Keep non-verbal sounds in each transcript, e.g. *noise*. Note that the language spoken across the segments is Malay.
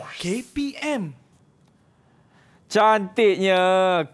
KPM. Cantiknya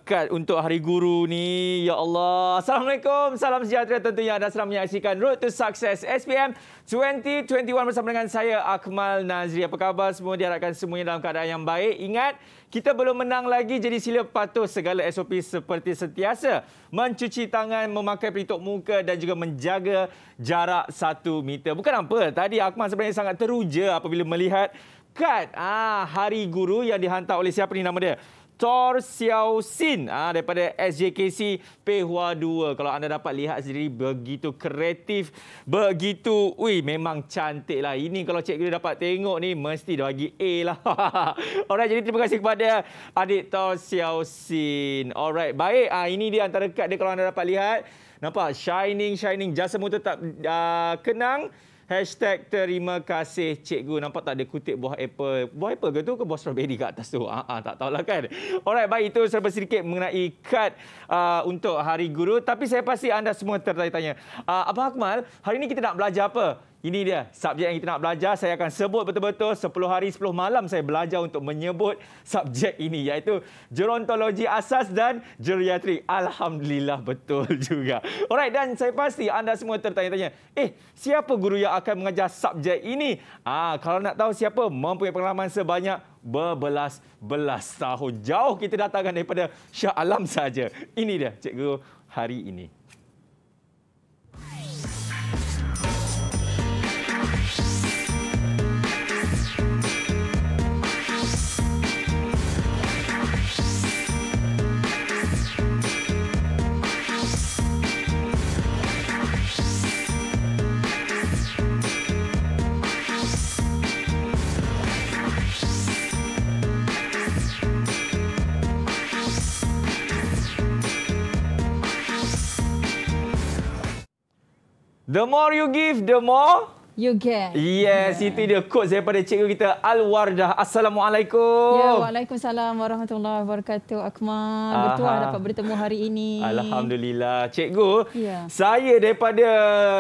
kad untuk Hari Guru ni. Ya Allah. Assalamualaikum. Salam sejahtera tentunya anda sedang menyaksikan Road to Success SPM 2021 bersama dengan saya Akmal Nazri. Apa khabar semua? Diharapkan semuanya dalam keadaan yang baik. Ingat, kita belum menang lagi jadi sila patuh segala SOP seperti sentiasa. Mencuci tangan, memakai pelitup muka dan juga menjaga jarak satu meter. Bukan apa, tadi Akmal sebenarnya sangat teruja apabila melihat kad ah hari guru yang dihantar oleh siapa ni nama dia Tor Xiao Sin ah daripada SJKC Pehua 2 kalau anda dapat lihat sendiri begitu kreatif begitu ui memang cantik lah ini kalau cikgu dia dapat tengok ni mesti dia bagi A lah *laughs* alright jadi terima kasih kepada adik Tor Xiao Sin alright baik ah ini dia antara kad dia kalau anda dapat lihat Nampak? Shining, shining. Jasa mu tetap uh, kenang. Hashtag terima kasih cikgu. Nampak tak ada kutip buah apple. Buah apple ke tu ke buah strawberry kat atas tu? Ah, ah, tak tahulah kan. Alright, baik itu serba sedikit mengenai kad uh, untuk Hari Guru. Tapi saya pasti anda semua tertanya-tanya. Uh, Abang Akmal, hari ini kita nak belajar apa? Ini dia subjek yang kita nak belajar. Saya akan sebut betul-betul 10 hari 10 malam saya belajar untuk menyebut subjek ini iaitu gerontologi asas dan geriatri. Alhamdulillah betul *laughs* juga. Alright dan saya pasti anda semua tertanya-tanya, "Eh, siapa guru yang akan mengajar subjek ini?" Ah, kalau nak tahu siapa mempunyai pengalaman sebanyak berbelas-belas tahun jauh kita datangkan daripada Syah Alam saja. Ini dia cikgu hari ini. The more you give, the more you get. Yes, yeah. itu dia quotes daripada cikgu kita al Assalamualaikum. Ya, Waalaikumsalam warahmatullahi wabarakatuh. Akmal, bertuah dapat bertemu hari ini. Alhamdulillah. Cikgu, yeah. saya daripada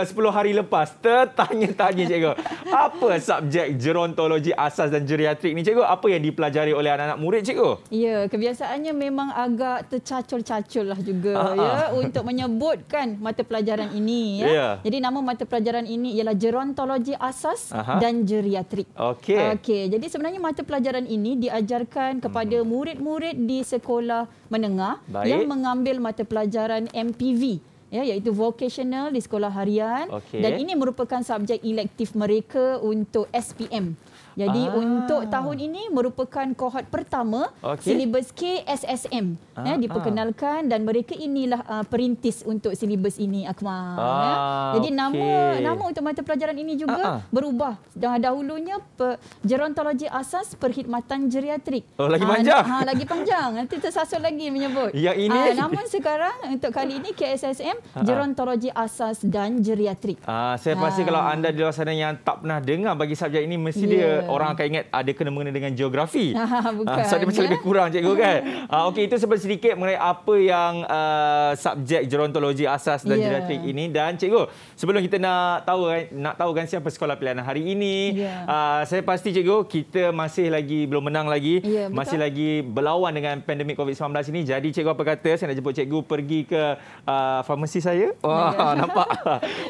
10 hari lepas tertanya-tanya cikgu. apa subjek gerontologi asas dan geriatrik ni cikgu? Apa yang dipelajari oleh anak-anak murid cikgu? Ya, yeah, kebiasaannya memang agak tercacul-cacul lah juga ya, untuk menyebutkan mata pelajaran ini. Ya. Yeah. Jadi nama mata pelajaran ini ialah gerontologi neurologi asas Aha. dan geriatrik. Okey. Okey. Jadi sebenarnya mata pelajaran ini diajarkan kepada hmm. murid-murid di sekolah menengah Baik. yang mengambil mata pelajaran MPV ya iaitu vocational di sekolah harian okay. dan ini merupakan subjek elektif mereka untuk SPM jadi ah. untuk tahun ini merupakan kohort pertama okay. silibus KSSM ah. ya, ah. diperkenalkan dan mereka inilah uh, perintis untuk silibus ini Akmal. Ya. Ah. Ya. Jadi okay. nama nama untuk mata pelajaran ini juga ah. ah. berubah. Dah dahulunya per, gerontologi asas perkhidmatan geriatrik. Oh lagi panjang. Ha, ha lagi panjang. Nanti tersasul lagi menyebut. Yang ini. Ha, namun sekarang untuk kali ini KSSM ah. gerontologi asas dan geriatrik. Ah saya pasti ha. kalau anda di luar sana yang tak pernah dengar bagi subjek ini mesti yeah. dia ya. Hmm. orang akan ingat ada kena mengena dengan geografi. *laughs* Ah, bukan. Ah, sebab so, dia macam lebih kurang cikgu kan. *laughs* Ah, okey itu sebab sedikit mengenai apa yang uh, subjek gerontologi asas dan yeah. genetik ini dan cikgu sebelum kita nak tahu eh, nak tahu kan siapa sekolah pilihan hari ini. Yeah. Ya. Uh, saya pasti cikgu kita masih lagi belum menang lagi. Yeah, ya, masih betul. lagi berlawan dengan pandemik COVID-19 ini. Jadi cikgu apa kata saya nak jemput cikgu pergi ke uh, farmasi saya. Wah yeah. *laughs* nampak.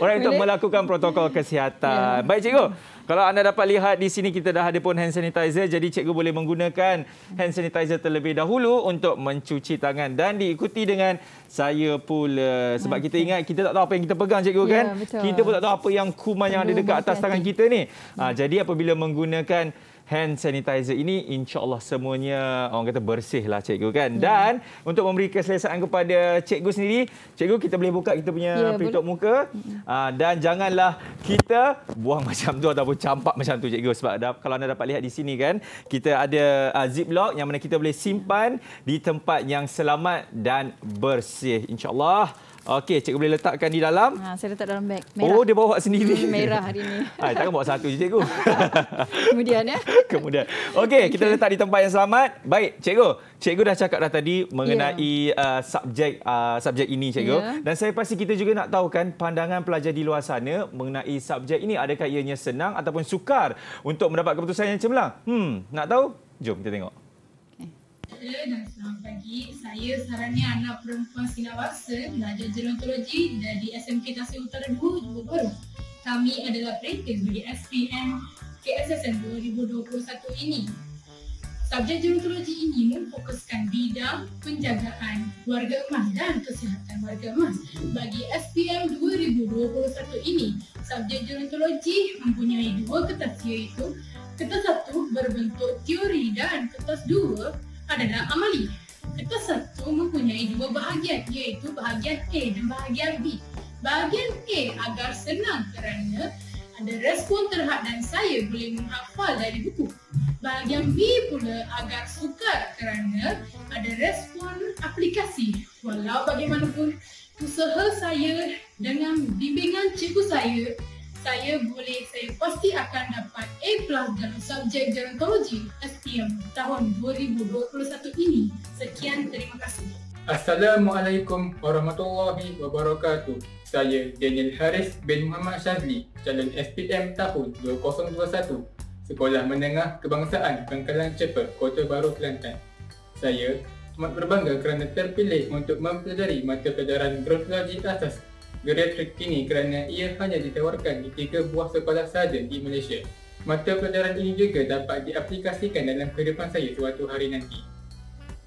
Orang untuk melakukan protokol kesihatan. Yeah. Baik cikgu. Kalau anda dapat lihat di sini kita dah ada pun hand sanitizer jadi cikgu boleh menggunakan hand sanitizer terlebih dahulu untuk mencuci tangan dan diikuti dengan saya pula sebab okay. kita ingat kita tak tahu apa yang kita pegang cikgu yeah, kan? Betul. Kita pun tak tahu apa yang kuman yang ada dekat atas tangan kita ni. Ha, jadi apabila menggunakan hand sanitizer ini insyaallah semuanya orang kata bersihlah cikgu kan ya. dan untuk memberi keselesaan kepada cikgu sendiri cikgu kita boleh buka kita punya ya, pelitup muka ya. dan janganlah kita buang *laughs* macam tu ataupun campak macam tu cikgu sebab ada, kalau anda dapat lihat di sini kan kita ada uh, ziplock yang mana kita boleh simpan di tempat yang selamat dan bersih insyaallah Okey, cikgu boleh letakkan di dalam. Ha, saya letak dalam beg. Merah. Oh, dia bawa sendiri. Hmm, merah hari ini. Ha, *laughs* ah, takkan bawa satu je, cikgu. *laughs* Kemudian, ya. *laughs* Kemudian. Okey, kita letak di tempat yang selamat. Baik, cikgu. Cikgu dah cakap dah tadi mengenai yeah. uh, subjek uh, subjek ini, cikgu. Yeah. Dan saya pasti kita juga nak tahu kan pandangan pelajar di luar sana mengenai subjek ini. Adakah ianya senang ataupun sukar untuk mendapat keputusan yang cemerlang? Hmm, nak tahu? Jom kita tengok. Ya, dan selamat pagi. Saya Sarania anak perempuan Singawaksa, belajar gerontologi dari SMK Tasik Utara 2, Johor Bahru. Kami adalah peringkat bagi SPM KSSN 2021 ini. Subjek gerontologi ini memfokuskan bidang penjagaan warga emas dan kesihatan warga emas. Bagi SPM 2021 ini, subjek gerontologi mempunyai dua kertas iaitu kertas satu berbentuk teori dan kertas dua adalah amali. Kertas satu mempunyai dua bahagian iaitu bahagian A dan bahagian B. Bahagian A agar senang kerana ada respon terhad dan saya boleh menghafal dari buku. Bahagian B pula agar sukar kerana ada respon aplikasi. Walau bagaimanapun, usaha saya dengan bimbingan cikgu saya saya boleh saya pasti akan dapat A plus dalam subjek gerontologi SPM tahun 2021 ini. Sekian terima kasih. Assalamualaikum warahmatullahi wabarakatuh. Saya Daniel Haris bin Muhammad Syazli, calon SPM tahun 2021, Sekolah Menengah Kebangsaan Bangkalan Cepat, Kota Baru, Kelantan. Saya amat berbangga kerana terpilih untuk mempelajari mata pelajaran Gerontologi Asas geriatrik ini kerana ia hanya ditawarkan di tiga buah sekolah sahaja di Malaysia. Mata pelajaran ini juga dapat diaplikasikan dalam kehidupan saya suatu hari nanti.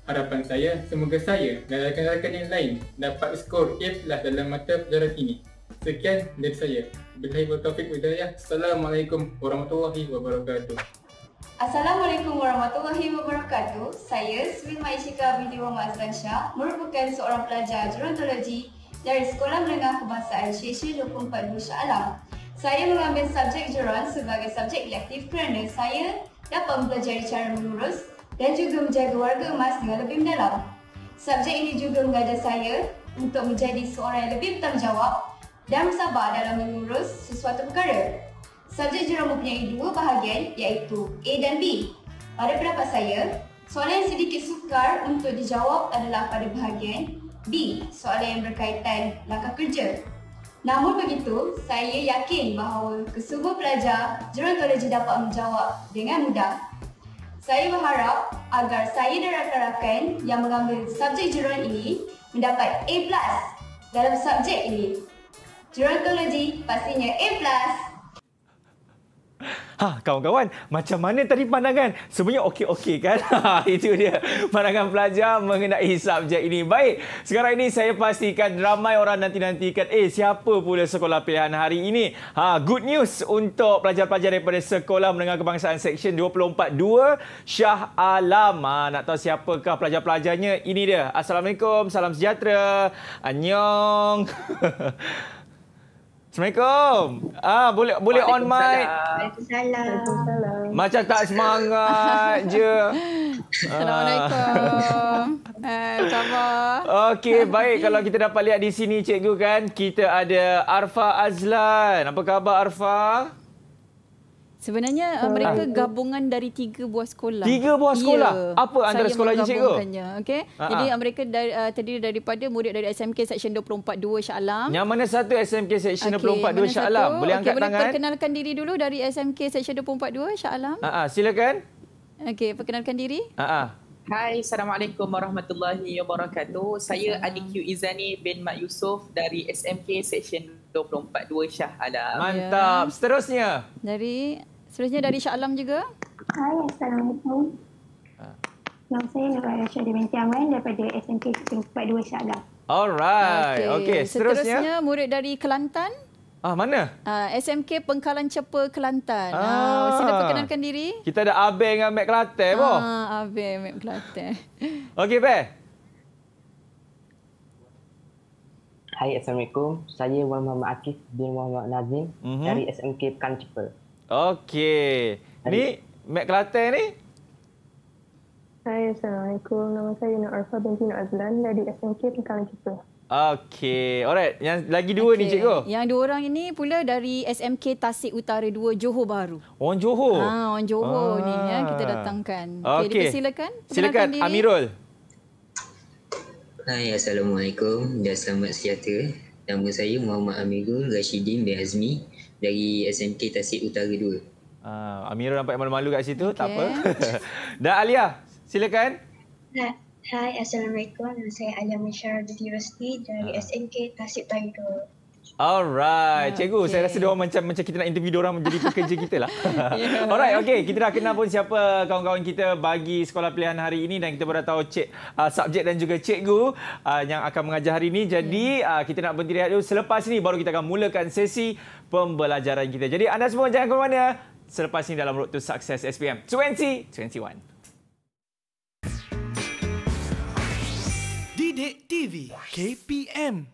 Harapan saya, semoga saya dan rakan-rakan yang lain dapat skor A lah dalam mata pelajaran ini. Sekian dari saya. Bilahi Taufiq Wadayah. Assalamualaikum warahmatullahi wabarakatuh. Assalamualaikum warahmatullahi wabarakatuh. Saya Swin Maishika binti Azlan Shah, merupakan seorang pelajar gerontologi dari Sekolah Menengah Kebangsaan Cheshire 24 Nusa Alam. Saya mengambil subjek joran sebagai subjek elektif kerana saya dapat mempelajari cara mengurus dan juga menjaga warga emas dengan lebih mendalam. Subjek ini juga mengajar saya untuk menjadi seorang yang lebih bertanggungjawab dan bersabar dalam mengurus sesuatu perkara. Subjek joran mempunyai dua bahagian iaitu A dan B. Pada pendapat saya, soalan yang sedikit sukar untuk dijawab adalah pada bahagian B. Soalan yang berkaitan langkah kerja. Namun begitu, saya yakin bahawa kesemua pelajar gerontologi dapat menjawab dengan mudah. Saya berharap agar saya dan rakan-rakan yang mengambil subjek geron ini mendapat A+ dalam subjek ini. Gerontologi pastinya A+. Ha, kawan-kawan, macam mana tadi pandangan? Semuanya okey-okey kan? *laughs* Ha, itu dia pandangan pelajar mengenai subjek ini. Baik, sekarang ini saya pastikan ramai orang nanti-nantikan eh siapa pula sekolah pilihan hari ini. Ha, good news untuk pelajar-pelajar daripada Sekolah Menengah Kebangsaan Seksyen 242 Shah Alam. Ha, nak tahu siapakah pelajar-pelajarnya? Ini dia. Assalamualaikum, salam sejahtera. Annyeong. *laughs* Assalamualaikum. Ah boleh boleh on mic. Assalamualaikum. Macam tak semangat *laughs* je. Assalamualaikum. Eh, apa? khabar? Okey, baik kalau kita dapat lihat di sini cikgu kan, kita ada Arfa Azlan. Apa khabar Arfa? Sebenarnya uh, mereka gabungan dari tiga buah sekolah. Tiga buah ya. sekolah? Ya, Apa antara sekolah ini, cikgu? Saya okay? uh-huh. Jadi ha. mereka dari, uh, terdiri daripada murid dari SMK Seksyen 242 Shah Alam. Yang mana satu SMK Seksyen okay, 242 Shah Alam? Boleh angkat okay, tangan. Boleh perkenalkan diri dulu dari SMK Seksyen 242 Shah Alam. Uh-huh. Silakan. Okey, perkenalkan diri. Uh-huh. Hai, Assalamualaikum Warahmatullahi Wabarakatuh. Saya Adik Q Izani bin Mat Yusof dari SMK Seksyen 242 Shah Alam. Mantap. Ya. Seterusnya. Dari Selanjutnya dari Shah Alam juga. Hai, Assalamualaikum. Ah. Nama saya Nama Rasyah Dementiang kan daripada SMP 42 Shah Alam. Alright. Okey, okay. seterusnya. seterusnya murid dari Kelantan. Ah, mana? Ah SMK Pengkalan Cepa Kelantan. Ah. Uh, ah. sila perkenalkan diri. Kita ada Abeng, dengan Mek Kelate, ah, boh. Ha, Abe Mek Kelate. *laughs* Okey, Be. Hai, Assalamualaikum. Saya Wan Muhammad Akif bin Muhammad Nazim mm-hmm. dari SMK Pekan Cepa. Okey. Ni Mac kelate ni? Hai, Assalamualaikum. Nama saya Nur Arfa binti Nur Azlan dari SMK Pengkalan Cipta. Okey. Alright. Yang lagi dua okay. ni cikgu. Yang dua orang ini pula dari SMK Tasik Utara 2 Johor Bahru. Orang Johor. Ha, orang Johor ah. ni ya kita datangkan. Okey, okay. silakan. Silakan diri. Amirul. Hai, Assalamualaikum dan selamat sejahtera. Nama saya Muhammad Amirul Rashidin bin Azmi dari SMK Tasik Utara 2. Ah, Amirul nampak malu-malu kat situ, okay. tak apa. *laughs* Dan Alia, silakan. Hai, Assalamualaikum. Saya Alia Mishar, University dari ah. SMK Tasik Utara 2. Alright, cikgu okay. saya rasa dia orang macam macam kita nak interview dia orang menjadi pekerja kita lah. *laughs* yeah. Alright, okay. kita dah kenal pun siapa kawan-kawan kita bagi sekolah pilihan hari ini dan kita dah tahu cik uh, subjek dan juga cikgu uh, yang akan mengajar hari ini. Jadi ya. uh, kita nak berhenti rehat dulu selepas ini baru kita akan mulakan sesi pembelajaran kita. Jadi anda semua jangan ke mana selepas ini dalam Road to Success SPM 2021. Didik TV KPM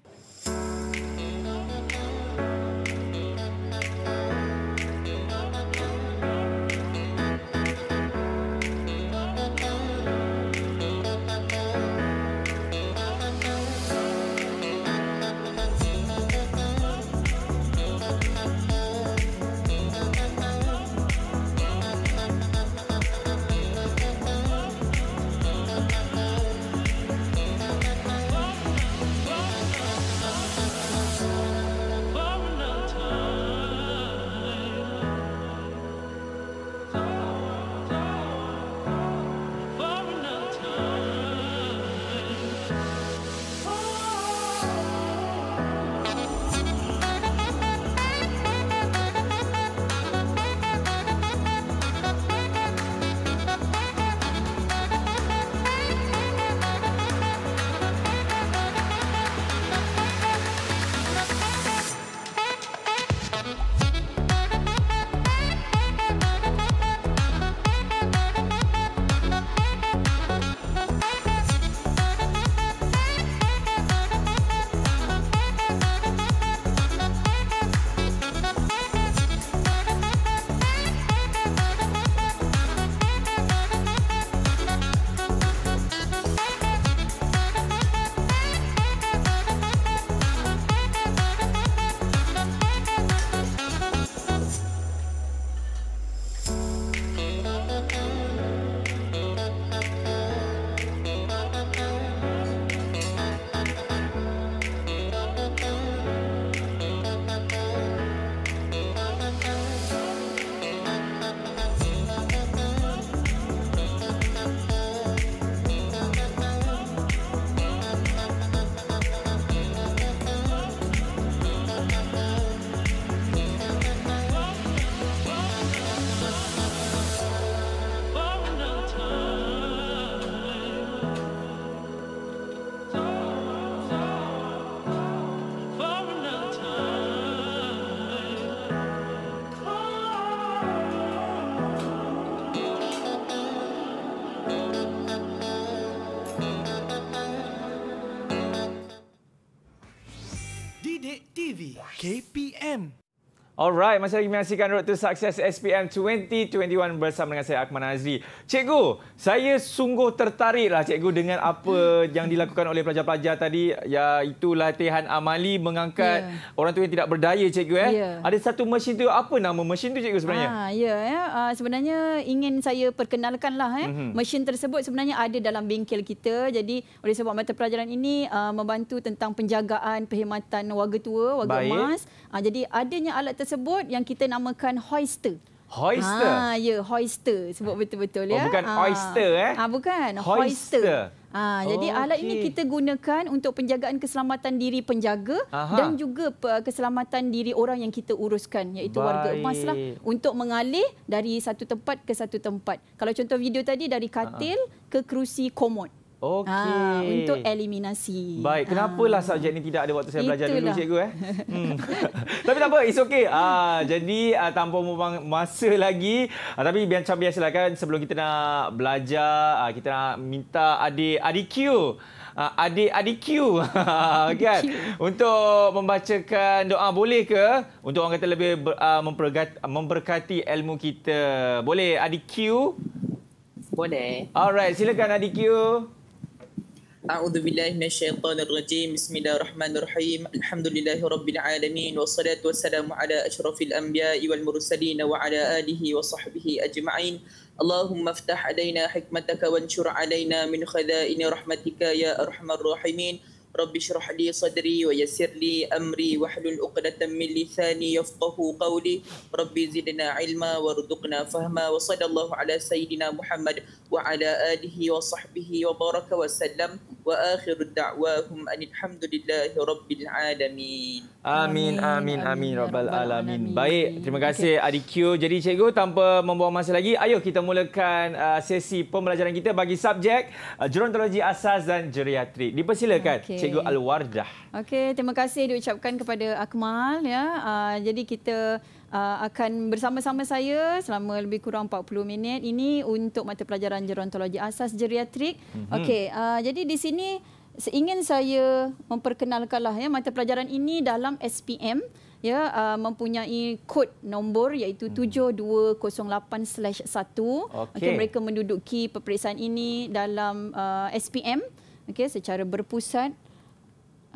Alright, masih lagi menyaksikan Road to Success SPM 2021 bersama dengan saya Akman Azri. Cikgu, saya sungguh tertariklah cikgu dengan apa yang dilakukan oleh pelajar-pelajar tadi iaitu latihan amali mengangkat yeah. orang tu yang tidak berdaya cikgu eh. Yeah. Ada satu mesin tu apa nama mesin tu cikgu sebenarnya? Ah, ya yeah, eh. ya. Uh, sebenarnya ingin saya perkenalkanlah eh. Mm -hmm. Mesin tersebut sebenarnya ada dalam bengkel kita. Jadi oleh sebab mata pelajaran ini uh, membantu tentang penjagaan perkhidmatan warga tua, warga Baik. emas. Uh, ah, jadi adanya alat tersebut tersebut yang kita namakan hoister. Hoister. Ha, ya, hoister. Sebut betul-betul oh, ya. bukan ha. oyster eh. Ha, bukan. Hoister. Ha, oh, jadi okay. alat ini kita gunakan untuk penjagaan keselamatan diri penjaga Aha. dan juga keselamatan diri orang yang kita uruskan iaitu Baik. warga emas lah untuk mengalih dari satu tempat ke satu tempat. Kalau contoh video tadi dari katil Aha. ke kerusi komod. Okey. Ah, untuk eliminasi. Baik, ah. Kenapa lah subjek ni tidak ada waktu saya belajar Itulah. dulu cikgu eh? *laughs* Hmm. *laughs* tapi tak apa, it's okay. Ah, jadi ah, tanpa membuang masa lagi, ah, tapi macam biasalah kan sebelum kita nak belajar, ah, kita nak minta adik adik Q ah, adik adik Q *laughs* kan untuk membacakan doa boleh ke untuk orang kata lebih ber, uh, memberkati ilmu kita boleh adik Q boleh alright silakan adik Q A'udzu billahi minasyaitonir rajim. Bismillahirrahmanirrahim. Alhamdulillahi rabbil alamin wassalatu wassalamu ala asyrafil anbiya'i wal mursalin wa ala alihi wa sahbihi ajma'in. Allahumma iftah alaina hikmataka wanshur alaina min khazaini rahmatika ya arhamar rahimin. Rabbi shrah li sadri wa yassir li amri wa hlul 'uqdatan min lisani yafqahu qawli. Rabbi zidna 'ilma warzuqna fahma wa sallallahu ala sayidina Muhammad wa ala alihi wa sahbihi wa baraka wa sallam wa akhiru da'wahum alhamdulillahi rabbil alamin. Amin amin amin rabbal alamin. Baik, terima kasih okay. Jadi cikgu tanpa membuang masa lagi, ayo kita mulakan uh, sesi pembelajaran kita bagi subjek uh, gerontologi asas dan geriatri. Dipersilakan. Okay. Cikgu Al-Wardah. Okey, terima kasih diucapkan kepada Akmal ya. Uh, jadi kita uh, akan bersama-sama saya selama lebih kurang 40 minit ini untuk mata pelajaran gerontologi asas geriatrik. Mm-hmm. Okey, uh, jadi di sini ingin saya memperkenalkanlah ya mata pelajaran ini dalam SPM ya uh, mempunyai kod nombor iaitu hmm. 7208/1 okey okay, mereka menduduki peperiksaan ini dalam uh, SPM Okay, secara berpusat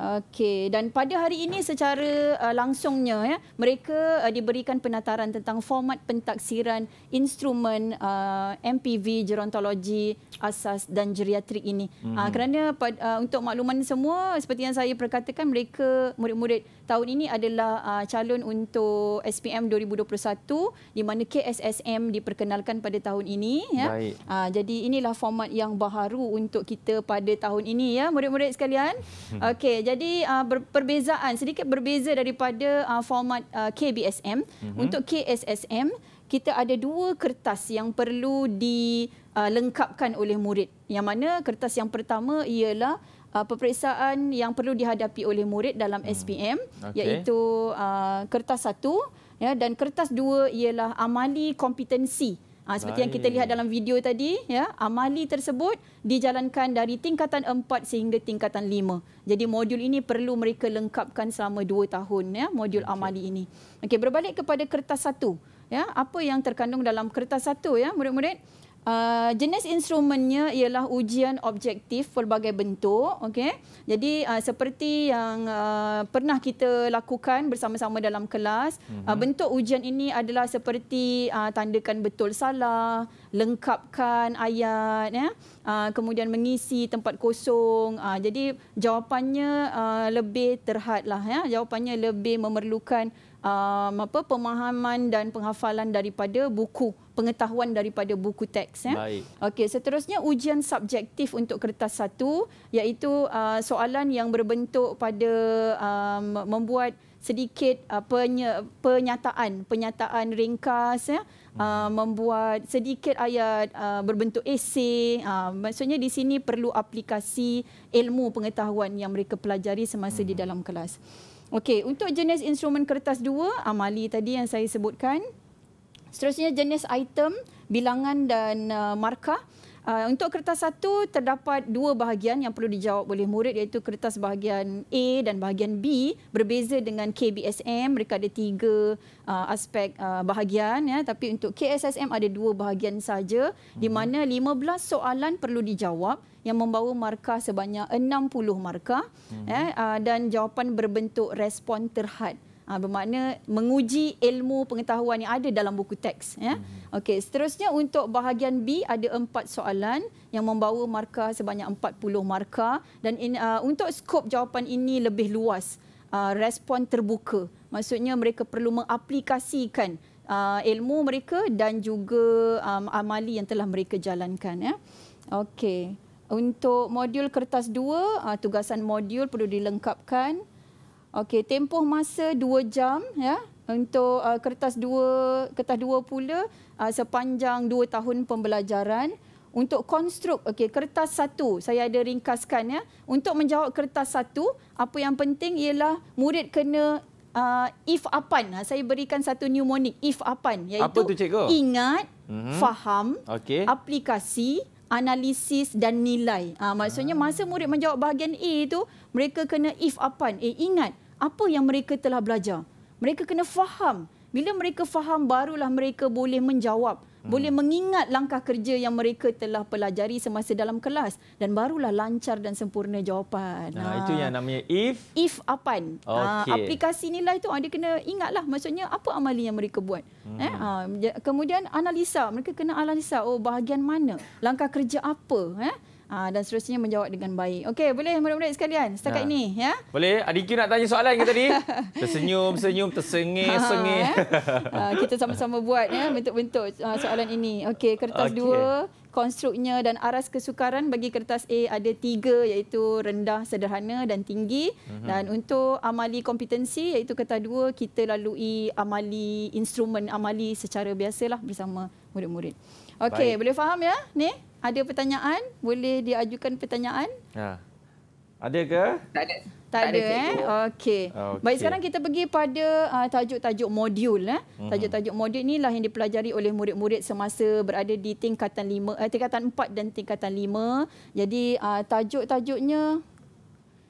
Okey dan pada hari ini secara uh, langsungnya ya mereka uh, diberikan penataran tentang format pentaksiran instrumen uh, MPV gerontologi asas dan geriatrik ini. Hmm. Uh, kerana uh, untuk makluman semua seperti yang saya perkatakan mereka murid-murid tahun ini adalah uh, calon untuk SPM 2021 di mana KSSM diperkenalkan pada tahun ini ya. Uh, jadi inilah format yang baharu untuk kita pada tahun ini ya murid-murid sekalian. Hmm. Okey, jadi uh, perbezaan sedikit berbeza daripada uh, format uh, KBSM hmm. untuk KSSM kita ada dua kertas yang perlu dilengkapkan uh, oleh murid. Yang mana kertas yang pertama ialah uh, peperiksaan yang perlu dihadapi oleh murid dalam hmm. SPM okay. iaitu uh, kertas satu ya, dan kertas dua ialah amali kompetensi. Ha, seperti Baik. yang kita lihat dalam video tadi, ya, amali tersebut dijalankan dari tingkatan 4 sehingga tingkatan 5. Jadi modul ini perlu mereka lengkapkan selama 2 tahun ya, modul okay. amali ini. Okay, berbalik kepada kertas 1. Ya, apa yang terkandung dalam kertas 1 ya, murid-murid? Uh, jenis instrumennya ialah ujian objektif pelbagai bentuk. Okay? Jadi uh, seperti yang uh, pernah kita lakukan bersama-sama dalam kelas, uh, mhm. bentuk ujian ini adalah seperti uh, tandakan betul salah, lengkapkan ayat, ya? uh, kemudian mengisi tempat kosong. Uh, jadi jawapannya uh, lebih terhadlah. Ya? Jawapannya lebih memerlukan um, apa pemahaman dan penghafalan daripada buku pengetahuan daripada buku teks ya. Okey, seterusnya ujian subjektif untuk kertas satu iaitu uh, soalan yang berbentuk pada um, membuat sedikit uh, penye- penyataan, penyataan ringkas ya, hmm. uh, membuat sedikit ayat uh, berbentuk esei. Uh, maksudnya di sini perlu aplikasi ilmu pengetahuan yang mereka pelajari semasa hmm. di dalam kelas. Okey, untuk jenis instrumen kertas dua, amali tadi yang saya sebutkan. Seterusnya jenis item, bilangan dan uh, markah. Uh, untuk kertas satu terdapat dua bahagian yang perlu dijawab oleh murid iaitu kertas bahagian A dan bahagian B berbeza dengan KBSM mereka ada tiga uh, aspek uh, bahagian ya tapi untuk KSSM ada dua bahagian saja hmm. di mhm. mana 15 soalan perlu dijawab yang membawa markah sebanyak 60 markah hmm. eh, uh, dan jawapan berbentuk respon terhad. Ha, bermakna menguji ilmu pengetahuan yang ada dalam buku teks. Ya? Mm-hmm. Okey, seterusnya untuk bahagian B ada empat soalan yang membawa markah sebanyak 40 markah dan in, uh, untuk skop jawapan ini lebih luas. Uh, respon terbuka. Maksudnya mereka perlu mengaplikasikan uh, ilmu mereka dan juga um, amali yang telah mereka jalankan. Ya? Okey. Untuk modul kertas 2, uh, tugasan modul perlu dilengkapkan Okey, tempoh masa 2 jam ya untuk uh, kertas 2 kertas 2 pula uh, sepanjang 2 tahun pembelajaran untuk konstruk okey kertas 1 saya ada ringkaskan ya untuk menjawab kertas 1 apa yang penting ialah murid kena uh, if apan ha, saya berikan satu mnemonic if apan iaitu apa tu, cikgu? ingat mm-hmm. faham okay. aplikasi analisis dan nilai uh, maksudnya ah. masa murid menjawab bahagian A itu mereka kena if apan eh ingat apa yang mereka telah belajar. Mereka kena faham. Bila mereka faham, barulah mereka boleh menjawab. Hmm. Boleh mengingat langkah kerja yang mereka telah pelajari semasa dalam kelas. Dan barulah lancar dan sempurna jawapan. Nah, ha. Itu yang namanya if. If apan. Ah, okay. Ha, aplikasi nilai itu, ah, dia kena ingatlah. Maksudnya, apa amalan yang mereka buat. Hmm. Eh? Ha, kemudian, analisa. Mereka kena analisa. Oh, bahagian mana? Langkah kerja apa? Eh? Ah dan seterusnya menjawab dengan baik. Okey, boleh murid-murid sekalian setakat ya. ini ya? Boleh. Adik nak tanya soalan ke tadi? *laughs* tersenyum, senyum, tersengih, sengih. Ya? Ha, uh, ha, eh? ah, kita sama-sama buat ya bentuk-bentuk ah, soalan ini. Okey, kertas 2. Okay. Konstruknya dan aras kesukaran bagi kertas A ada tiga iaitu rendah, sederhana dan tinggi. Mm-hmm. Dan untuk amali kompetensi iaitu kertas dua kita lalui amali instrumen amali secara biasalah bersama murid-murid. Okey, boleh faham ya? Ni? Ada pertanyaan? Boleh diajukan pertanyaan? Ha. Ada ke? Tak ada. Tak ada, eh? Okey. Okay. Baik, sekarang kita pergi pada ah, tajuk-tajuk uh, modul. Eh? Mhm. Tajuk-tajuk modul inilah yang dipelajari oleh murid-murid semasa berada di tingkatan, lima, uh, tingkatan 4 dan tingkatan 5. Jadi, uh, tajuk-tajuknya...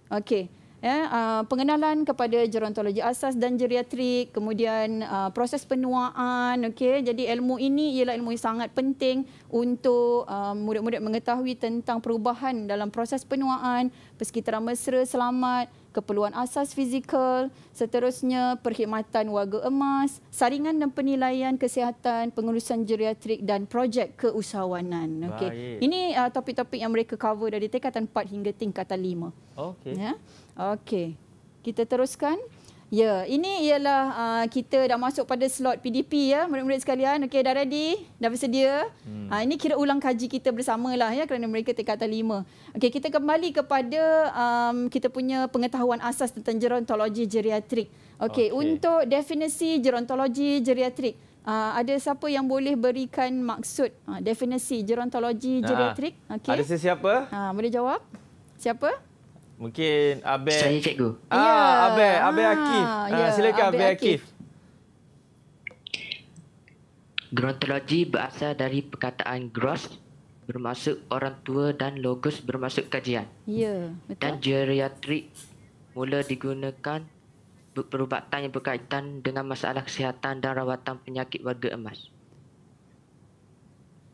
Okey eh, uh, pengenalan kepada gerontologi asas dan geriatrik, kemudian uh, proses penuaan. Okay, jadi ilmu ini ialah ilmu yang sangat penting untuk uh, murid-murid mengetahui tentang perubahan dalam proses penuaan, persekitaran mesra selamat, keperluan asas fizikal, seterusnya perkhidmatan warga emas, saringan dan penilaian kesihatan, pengurusan geriatrik dan projek keusahawanan. Okey. Ini uh, topik-topik yang mereka cover dari tingkatan 4 hingga tingkatan 5. Okey. Ya. Okey. Kita teruskan. Ya, ini ialah uh, kita dah masuk pada slot PDP ya, murid-murid sekalian. Okey, dah ready? Dah bersedia? Hmm. Ha, ini kira ulang kaji kita bersamalah ya kerana mereka tingkatan lima. Okey, kita kembali kepada um, kita punya pengetahuan asas tentang gerontologi geriatrik. Okey, okay. untuk definisi gerontologi geriatrik, uh, ada siapa yang boleh berikan maksud uh, definisi gerontologi geriatrik? Okay. Ada sesiapa? Ha, boleh jawab? Siapa? Siapa? Mungkin Abel. Saya cikgu. Ah, ya. Abel, Abel Akif. Ah, ah ya. silakan Abel, Akif. Gerontologi berasal dari perkataan gross bermaksud orang tua dan logos bermaksud kajian. Ya, betul. Dan geriatrik mula digunakan perubatan yang berkaitan dengan masalah kesihatan dan rawatan penyakit warga emas.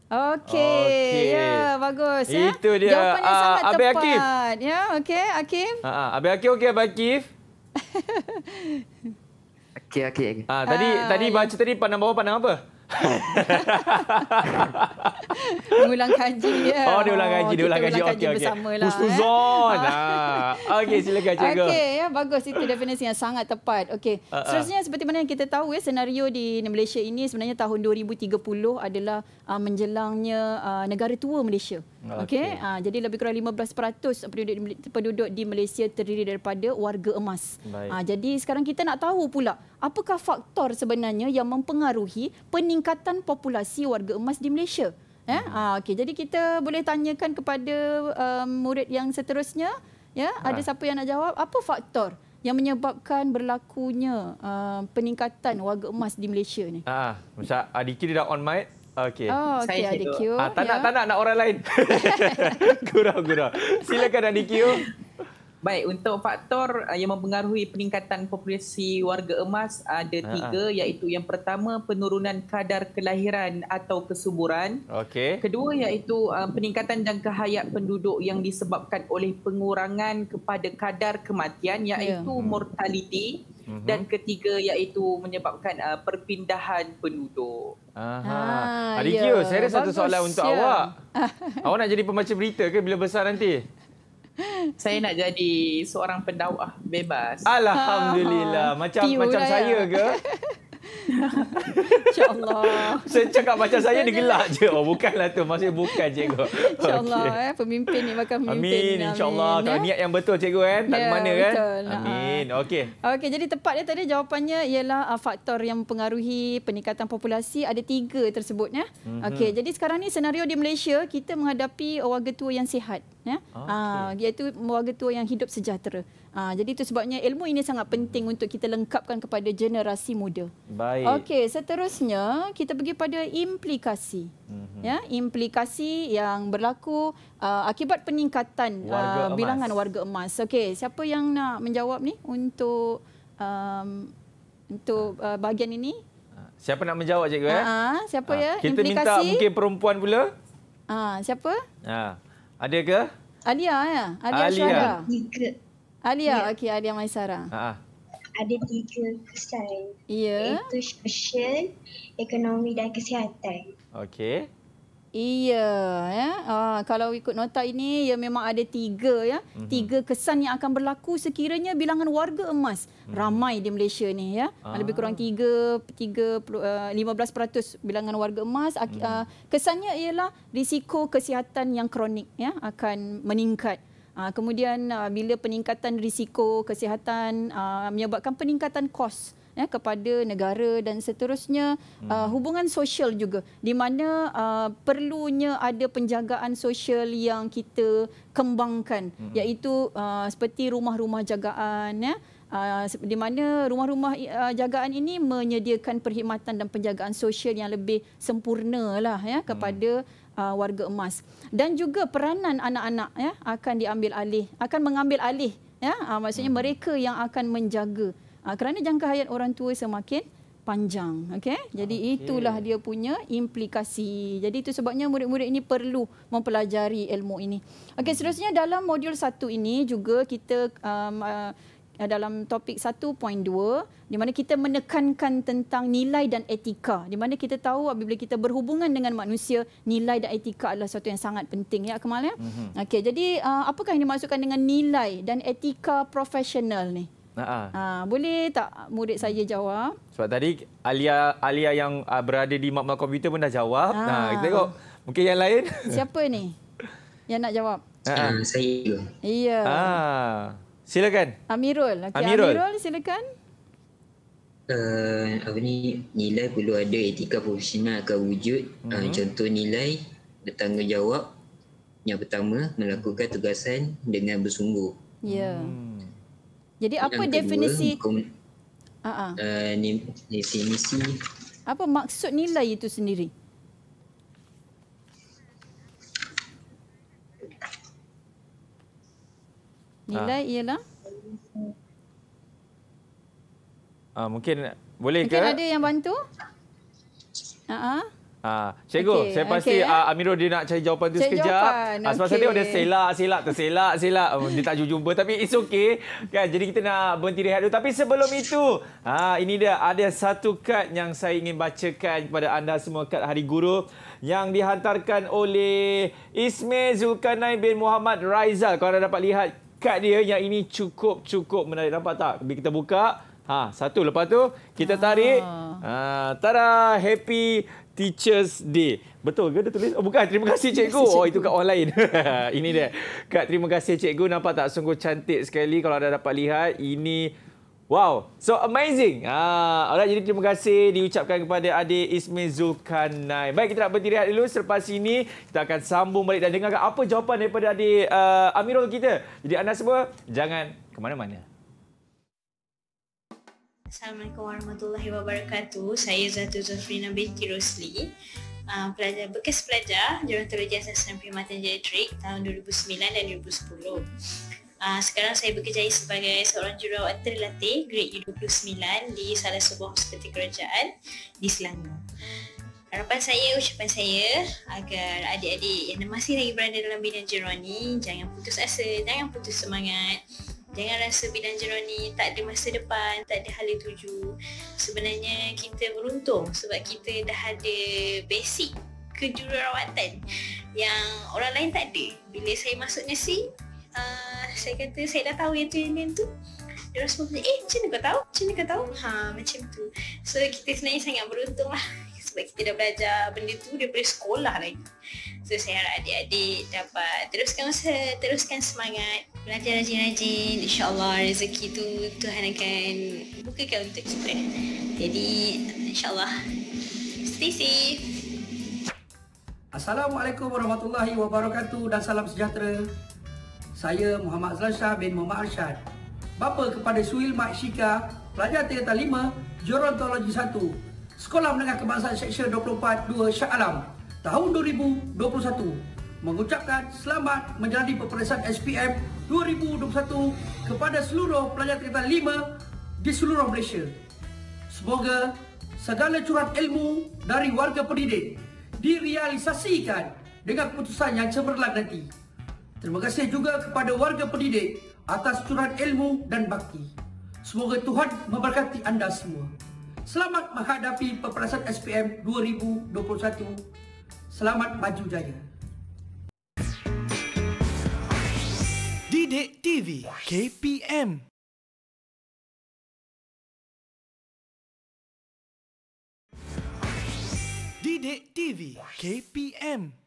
Okey. Okay. Ya, bagus ya. Itu dia. Jawapannya uh, sangat Abang tepat. Akif. Ya, okey, Akif. Ha ah, uh, ah. Abang Akif okey Abang Akif. *laughs* okey, okey. Ah, tadi uh, tadi ya. baca tadi pandang bawah pandang apa? Mengulang *laughs* kaji ya. Oh, dia ulang kaji, dia ulang kaji. Okey, okey. Lah, Husnuzon. Ha. *laughs* Okey, silakan cikgu. Okey, ya, bagus itu definisi yang sangat tepat. Okey. Seterusnya seperti mana yang kita tahu ya, senario di Malaysia ini sebenarnya tahun 2030 adalah uh, menjelangnya uh, negara tua Malaysia. Ah, okey. Okay? Uh, jadi lebih kurang 15% penduduk di, penduduk di Malaysia terdiri daripada warga emas. Uh, jadi sekarang kita nak tahu pula apakah faktor sebenarnya yang mempengaruhi peningkatan populasi warga emas di Malaysia? Ya. Yeah? Uh, okey. Jadi kita boleh tanyakan kepada um, murid yang seterusnya, ya, yeah? ada siapa yang nak jawab apa faktor yang menyebabkan berlakunya uh, peningkatan warga emas di Malaysia ni. Ha, ah, Adiki dia dah on mic. Okey. Oh, okey ada Q. Ah, tak nak ya. tak nak nak orang lain. *laughs* gurau gurau. Silakan ada Q. Baik, untuk faktor uh, yang mempengaruhi peningkatan populasi warga emas ada Aa. tiga iaitu yang pertama penurunan kadar kelahiran atau kesuburan. Okay. Kedua iaitu uh, peningkatan jangka hayat penduduk yang disebabkan oleh pengurangan kepada kadar kematian ya. iaitu yeah. Hmm. mortality. Hmm. Dan ketiga iaitu menyebabkan uh, perpindahan penduduk. Ah, Ha, Adik ya. saya ada Bagus satu soalan untuk awak. awak nak jadi pembaca berita ke bila besar nanti? saya nak jadi seorang pendakwah bebas. Alhamdulillah. Ha. Macam Piu macam lah saya ya. ke? *laughs* *laughs* InsyaAllah. Saya cakap macam saya, dia gelak je. *laughs* Oh, bukanlah tu. Maksudnya bukan, cikgu. *laughs* InsyaAllah. Okay. Eh, pemimpin ni bakal pemimpin. Amin. InsyaAllah. Ya. Kalau ya? niat yang betul, cikgu. Eh? Tak yeah, ya, mana, kan? Betul. Ha. Amin. Okey. Okey, jadi tepat dia tadi jawapannya ialah uh, faktor yang mempengaruhi peningkatan populasi. Ada tiga tersebut. Ya? Mm-hmm. Okey, jadi sekarang ni senario di Malaysia, kita menghadapi warga tua yang sihat. Ya? Ah, ah, okay. Uh, iaitu warga tua yang hidup sejahtera. Ha, jadi itu sebabnya ilmu ini sangat penting untuk kita lengkapkan kepada generasi muda. Baik. Okey, seterusnya kita pergi pada implikasi. Mm-hmm. Ya, implikasi yang berlaku uh, akibat peningkatan uh, warga uh, bilangan warga emas. Okey, siapa yang nak menjawab ni untuk um, untuk ha. uh, bahagian ini? Ha, siapa nak menjawab cikgu ya? Ha, siapa ha. ya? Kita implikasi. minta mungkin perempuan pula. Ha, siapa? Ha. Ada ke? Alia ya. Alia, Alia. Syahra. Alia, yeah. okey Alia Maisara. Ha. Ada tiga kesan. Ya. Yeah. Iaitu social, ekonomi dan kesihatan. Okey. Iya. Ya. Ah, kalau ikut nota ini, ya memang ada tiga. Ya. Mm-hmm. Tiga kesan yang akan berlaku sekiranya bilangan warga emas mm-hmm. ramai di Malaysia ni. Ya. Ah. Lebih kurang tiga, tiga, eh, lima belas peratus bilangan warga emas. Mm-hmm. Kesannya ialah risiko kesihatan yang kronik ya, akan meningkat. Uh, kemudian uh, bila peningkatan risiko kesihatan uh, menyebabkan peningkatan kos ya kepada negara dan seterusnya hmm. uh, hubungan sosial juga di mana uh, perlunya ada penjagaan sosial yang kita kembangkan hmm. iaitu uh, seperti rumah-rumah jagaan ya Ah, di mana rumah-rumah ah, jagaan ini menyediakan perkhidmatan dan penjagaan sosial yang lebih sempurna lah ya kepada hmm. Ah, warga emas dan juga peranan anak-anak ya akan diambil alih akan mengambil alih ya maksudnya hmm. mereka yang akan menjaga kerana jangka hayat orang tua semakin panjang okey jadi okay. itulah dia punya implikasi jadi itu sebabnya murid-murid ini perlu mempelajari ilmu ini okey hmm. seterusnya dalam modul satu ini juga kita um, uh, Eh, dalam topik 1.2 di mana kita menekankan tentang nilai dan etika di mana kita tahu apabila kita berhubungan dengan manusia nilai dan etika adalah sesuatu yang sangat penting ya Kemal ya mm-hmm. okey jadi uh, apakah yang dimaksudkan dengan nilai dan etika profesional ni Ha, boleh tak murid saya jawab? Sebab tadi Alia Alia yang uh, berada di makmal komputer pun dah jawab. Ha. ha, kita tengok. Mungkin yang lain. Siapa ni? Yang nak jawab? Ha, saya. Iya. Ha. Silakan. Amirul. Okay, Amirul. Amirul, silakan. Uh, apa ni, nilai perlu ada etika profesional akan wujud. Uh eh, -huh. Mhm. uh, contoh nilai bertanggungjawab yang pertama melakukan tugasan dengan bersungguh. Ya. Yeah. Hmm. Jadi apa yang definisi Ah uh -huh. uh, definisi apa maksud nilai itu sendiri? Nilai ha. ialah? Ha, mungkin boleh ke? Mungkin ada yang bantu? Uh-huh. Ha, cikgu, okay. saya pasti okay. uh, ya. Amirul dia nak cari jawapan tu cari sekejap. Jawapan. Uh, sebab okay. tadi dia selak, selak, terselak, selak. Uh, dia tak jumpa tapi it's okay. Kan? Jadi kita nak berhenti rehat dulu. Tapi sebelum itu, ha, ini dia ada satu kad yang saya ingin bacakan kepada anda semua. Kad Hari Guru yang dihantarkan oleh Ismail Zulkarnain bin Muhammad Raizal. Kalau anda dapat lihat kad dia yang ini cukup-cukup menarik. Nampak tak? Bila kita buka, ha, satu. Lepas tu kita ah. tarik. Ha, tada! Happy Teacher's Day. Betul ke dia tulis? Oh, bukan. Terima kasih, cikgu. Oh, itu kat online. *laughs* ini dia. Kak, terima kasih, cikgu. Nampak tak? Sungguh cantik sekali kalau anda dapat lihat. Ini Wow, so amazing. Ah, alright, jadi terima kasih diucapkan kepada adik Ismail Zulkarnain. Baik, kita nak berhenti rehat dulu. Selepas ini, kita akan sambung balik dan dengarkan apa jawapan daripada adik uh, Amirul kita. Jadi anda semua, jangan ke mana-mana. Assalamualaikum warahmatullahi wabarakatuh. Saya Zatul Zafrina binti Rosli. Uh, pelajar, bekas pelajar Jurutera Jasa SMP Matan Jaya Trik tahun 2009 dan 2010. Ah, sekarang saya bekerja sebagai seorang jurawat terlatih grade U29 di salah sebuah hospital kerajaan di Selangor. Harapan saya, ucapan saya agar adik-adik yang masih lagi berada dalam bidang jurawat ni jangan putus asa, jangan putus semangat. Jangan rasa bidang jurawat ni tak ada masa depan, tak ada hala tuju. Sebenarnya kita beruntung sebab kita dah ada basic kejurawatan yang orang lain tak ada. Bila saya masuk nursing, saya kata saya dah tahu yang tu yang, yang tu dia orang semua eh macam mana kau tahu macam mana kau tahu ha macam tu so kita sebenarnya sangat beruntung lah *laughs* sebab kita dah belajar benda tu daripada sekolah lagi so saya harap adik-adik dapat teruskan usaha teruskan semangat belajar rajin-rajin insyaallah rezeki tu Tuhan akan bukakan untuk kita jadi insyaallah stay safe Assalamualaikum warahmatullahi wabarakatuh dan salam sejahtera. Saya Muhammad Zalshah bin Muhammad Arshad. Bapa kepada Suhil Mak Syika, pelajar tingkatan 5, Gerontologi 1, Sekolah Menengah Kebangsaan Seksyen 24 2 Shah Alam, tahun 2021. Mengucapkan selamat menjalani peperiksaan SPM 2021 kepada seluruh pelajar tingkatan 5 di seluruh Malaysia. Semoga segala curahan ilmu dari warga pendidik direalisasikan dengan keputusan yang cemerlang nanti. Terima kasih juga kepada warga pendidik atas curahan ilmu dan bakti. Semoga Tuhan memberkati anda semua. Selamat menghadapi peperasan SPM 2021. Selamat maju jaya. Didik TV KPM Didik TV KPM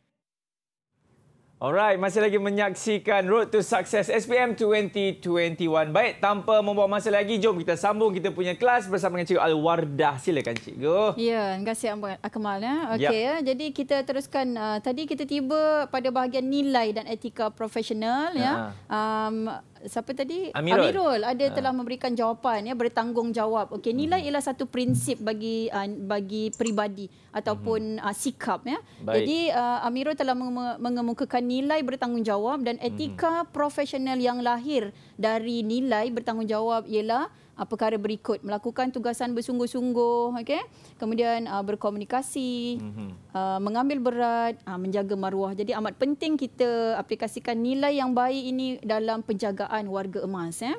Alright, masih lagi menyaksikan Road to Success SPM 2021. Baik, tanpa membuang masa lagi, jom kita sambung kita punya kelas bersama dengan Cik Al-Wardah. Silakan Cikgu. Ya, terima kasih Akmal. Ya. Okay, ya. Jadi kita teruskan, uh, tadi kita tiba pada bahagian nilai dan etika profesional. Ya. Ya. Um, siapa tadi Amirul, Amirul ada ha. telah memberikan jawapan ya bertanggungjawab. Okey hmm. nilai hmm. ialah satu prinsip bagi uh, bagi peribadi ataupun hmm. uh, sikap ya. Baik. Jadi uh, Amirul telah mengemukakan nilai bertanggungjawab dan etika hmm. profesional yang lahir dari nilai bertanggungjawab ialah uh, perkara berikut melakukan tugasan bersungguh-sungguh okey kemudian uh, berkomunikasi mm-hmm. uh, mengambil berat uh, menjaga maruah jadi amat penting kita aplikasikan nilai yang baik ini dalam penjagaan warga emas eh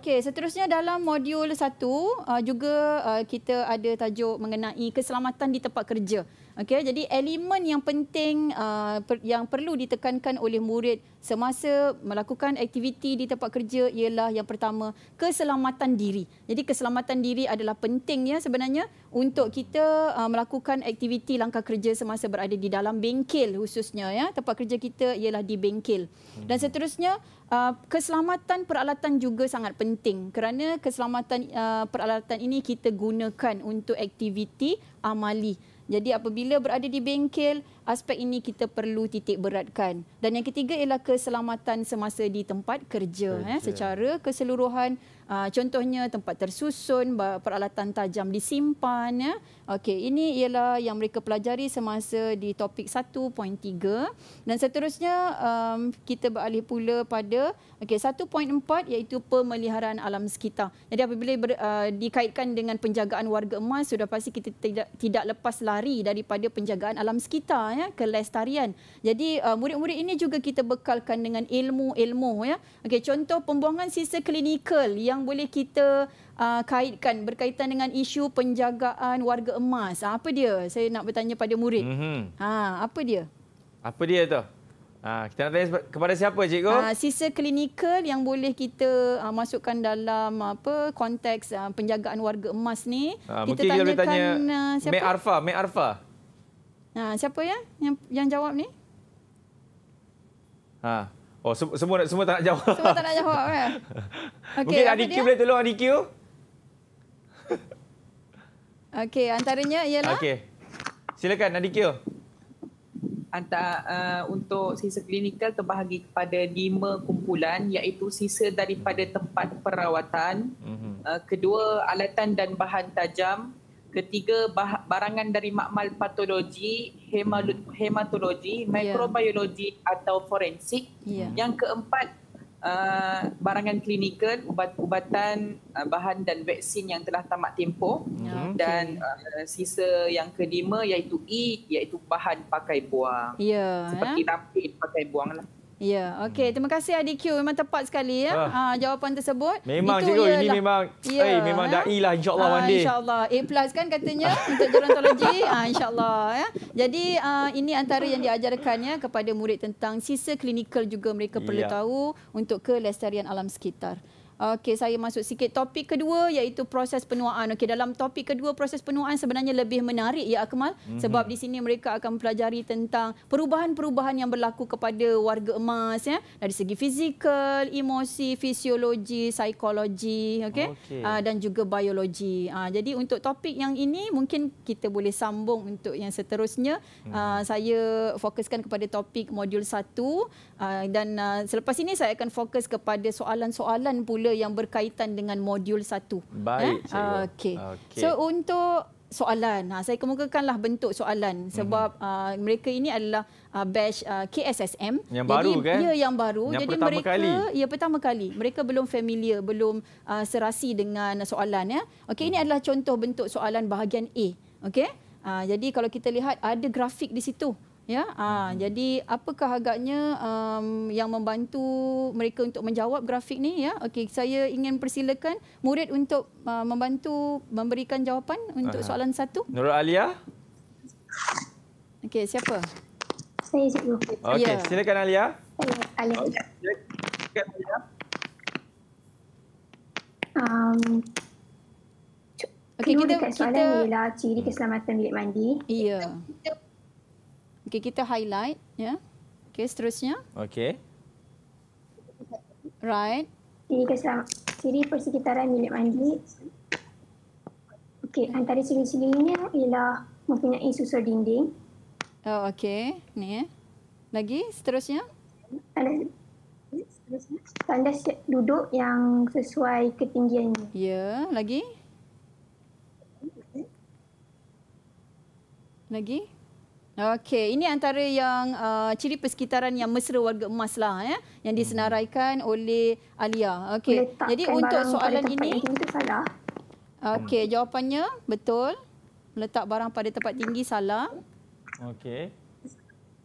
okey seterusnya dalam modul satu uh, juga uh, kita ada tajuk mengenai keselamatan di tempat kerja Okay, jadi elemen yang penting uh, per, yang perlu ditekankan oleh murid semasa melakukan aktiviti di tempat kerja ialah yang pertama keselamatan diri. Jadi keselamatan diri adalah penting ya sebenarnya untuk kita uh, melakukan aktiviti langkah kerja semasa berada di dalam bengkel khususnya ya tempat kerja kita ialah di bengkel. Dan hmm. seterusnya uh, keselamatan peralatan juga sangat penting kerana keselamatan uh, peralatan ini kita gunakan untuk aktiviti amali. Jadi apabila berada di bengkel, aspek ini kita perlu titik beratkan. Dan yang ketiga ialah keselamatan semasa di tempat kerja, kerja. Eh, secara keseluruhan Ah, contohnya tempat tersusun peralatan tajam disimpan ya. Okey, ini ialah yang mereka pelajari semasa di topik 1.3 dan seterusnya um, kita beralih pula pada okey 1.4 iaitu pemeliharaan alam sekitar. Jadi apabila ber, uh, dikaitkan dengan penjagaan warga emas sudah pasti kita tidak tidak lepas lari daripada penjagaan alam sekitar ya, kelestarian. Jadi uh, murid-murid ini juga kita bekalkan dengan ilmu-ilmu ya. Okey, contoh pembuangan sisa klinikal yang yang boleh kita uh, kaitkan berkaitan dengan isu penjagaan warga emas. Uh, apa dia? Saya nak bertanya pada murid. Mm-hmm. Ha, apa dia? Apa dia tu? Ha, kita nak tanya kepada siapa cikgu? Ha, sisa klinikal yang boleh kita uh, masukkan dalam apa konteks uh, penjagaan warga emas ni. Ha, kita tanyakan kita tanya uh, siapa? Mek Arfa, Mek Arfa. Ha, siapa ya yang yang jawab ni? Ha. Oh, se- semua, semua tak nak jawab. Semua tak nak jawab, *laughs* kan? Okay, Mungkin Adikyu boleh tolong Adikyu. Okey, antaranya ialah... Okey. Silakan, Adikyu. Antara uh, untuk sisa klinikal terbahagi kepada lima kumpulan iaitu sisa daripada tempat perawatan, mm-hmm. uh, kedua alatan dan bahan tajam, ketiga bah- barangan dari makmal patologi hematologi yeah. mikrobiologi atau forensik yeah. yang keempat Uh, barangan klinikal, ubat-ubatan, uh, bahan dan vaksin yang telah tamat tempoh ya, mhm. okay. dan uh, sisa yang kelima iaitu E iaitu bahan pakai buang. Yeah, Seperti eh? pakai buang lah. Ya, okey. Terima kasih Adik Q. Memang tepat sekali ya ha. Ha, jawapan tersebut. Memang Itu cikgu, ini memang ya. hey, eh, memang da'i lah insyaAllah ha, one day. InsyaAllah. A plus kan katanya untuk gerontologi. Ha, *laughs* InsyaAllah. Ya. Jadi uh, ini antara yang diajarkan ya, kepada murid tentang sisa klinikal juga mereka ya. perlu tahu untuk kelestarian alam sekitar. Okey, saya masuk sikit topik kedua iaitu proses penuaan. Okey, dalam topik kedua proses penuaan sebenarnya lebih menarik ya Akmal mm-hmm. sebab di sini mereka akan mempelajari tentang perubahan-perubahan yang berlaku kepada warga emas ya dari segi fizikal, emosi, fisiologi, psikologi, okey. Okay. Uh, ah, dan juga biologi. Uh, jadi untuk topik yang ini mungkin kita boleh sambung untuk yang seterusnya. Mm-hmm. Uh, saya fokuskan kepada topik modul satu uh, dan uh, selepas ini saya akan fokus kepada soalan-soalan pula pula yang berkaitan dengan modul satu. Baik, ha? Eh? cikgu. Okey. Okay. So, untuk soalan. Ha, saya kemukakanlah bentuk soalan sebab hmm. uh, mereka ini adalah uh, batch uh, KSSM. Yang Jadi, baru kan? Ya, yang baru. Yang Jadi pertama mereka, kali. Ya, pertama kali. Mereka belum familiar, belum uh, serasi dengan soalan. Ya. Okey, hmm. ini adalah contoh bentuk soalan bahagian A. Okey? Uh, jadi kalau kita lihat ada grafik di situ Ya, aa, ah, hmm. jadi apakah agaknya um, yang membantu mereka untuk menjawab grafik ni ya? Okey, saya ingin persilakan murid untuk uh, membantu memberikan jawapan untuk aa. soalan satu. Nurul Alia. Okey, siapa? Saya cikgu. Okey, ya. silakan Alia. Alia. Um Okey, kita dekat soalan kita ialah ciri keselamatan bilik mandi. Iya. Kita, Okey, kita highlight, ya. Yeah. Okey, seterusnya. Okey. Right. Ciri kesan, ciri persekitaran bilik mandi. Okey, antara ciri-cirinya ialah mempunyai susur dinding. Oh, okey. Ni, ya. Lagi, seterusnya. Tandas duduk yang sesuai ketinggiannya. Ya, yeah. lagi. Lagi. Okey, ini antara yang uh, ciri persekitaran yang mesra warga emas lah ya, yang hmm. disenaraikan hmm. oleh Alia. Okey. Jadi untuk soalan ini Okey, hmm. jawapannya betul. Meletak barang pada tempat tinggi salah. Okey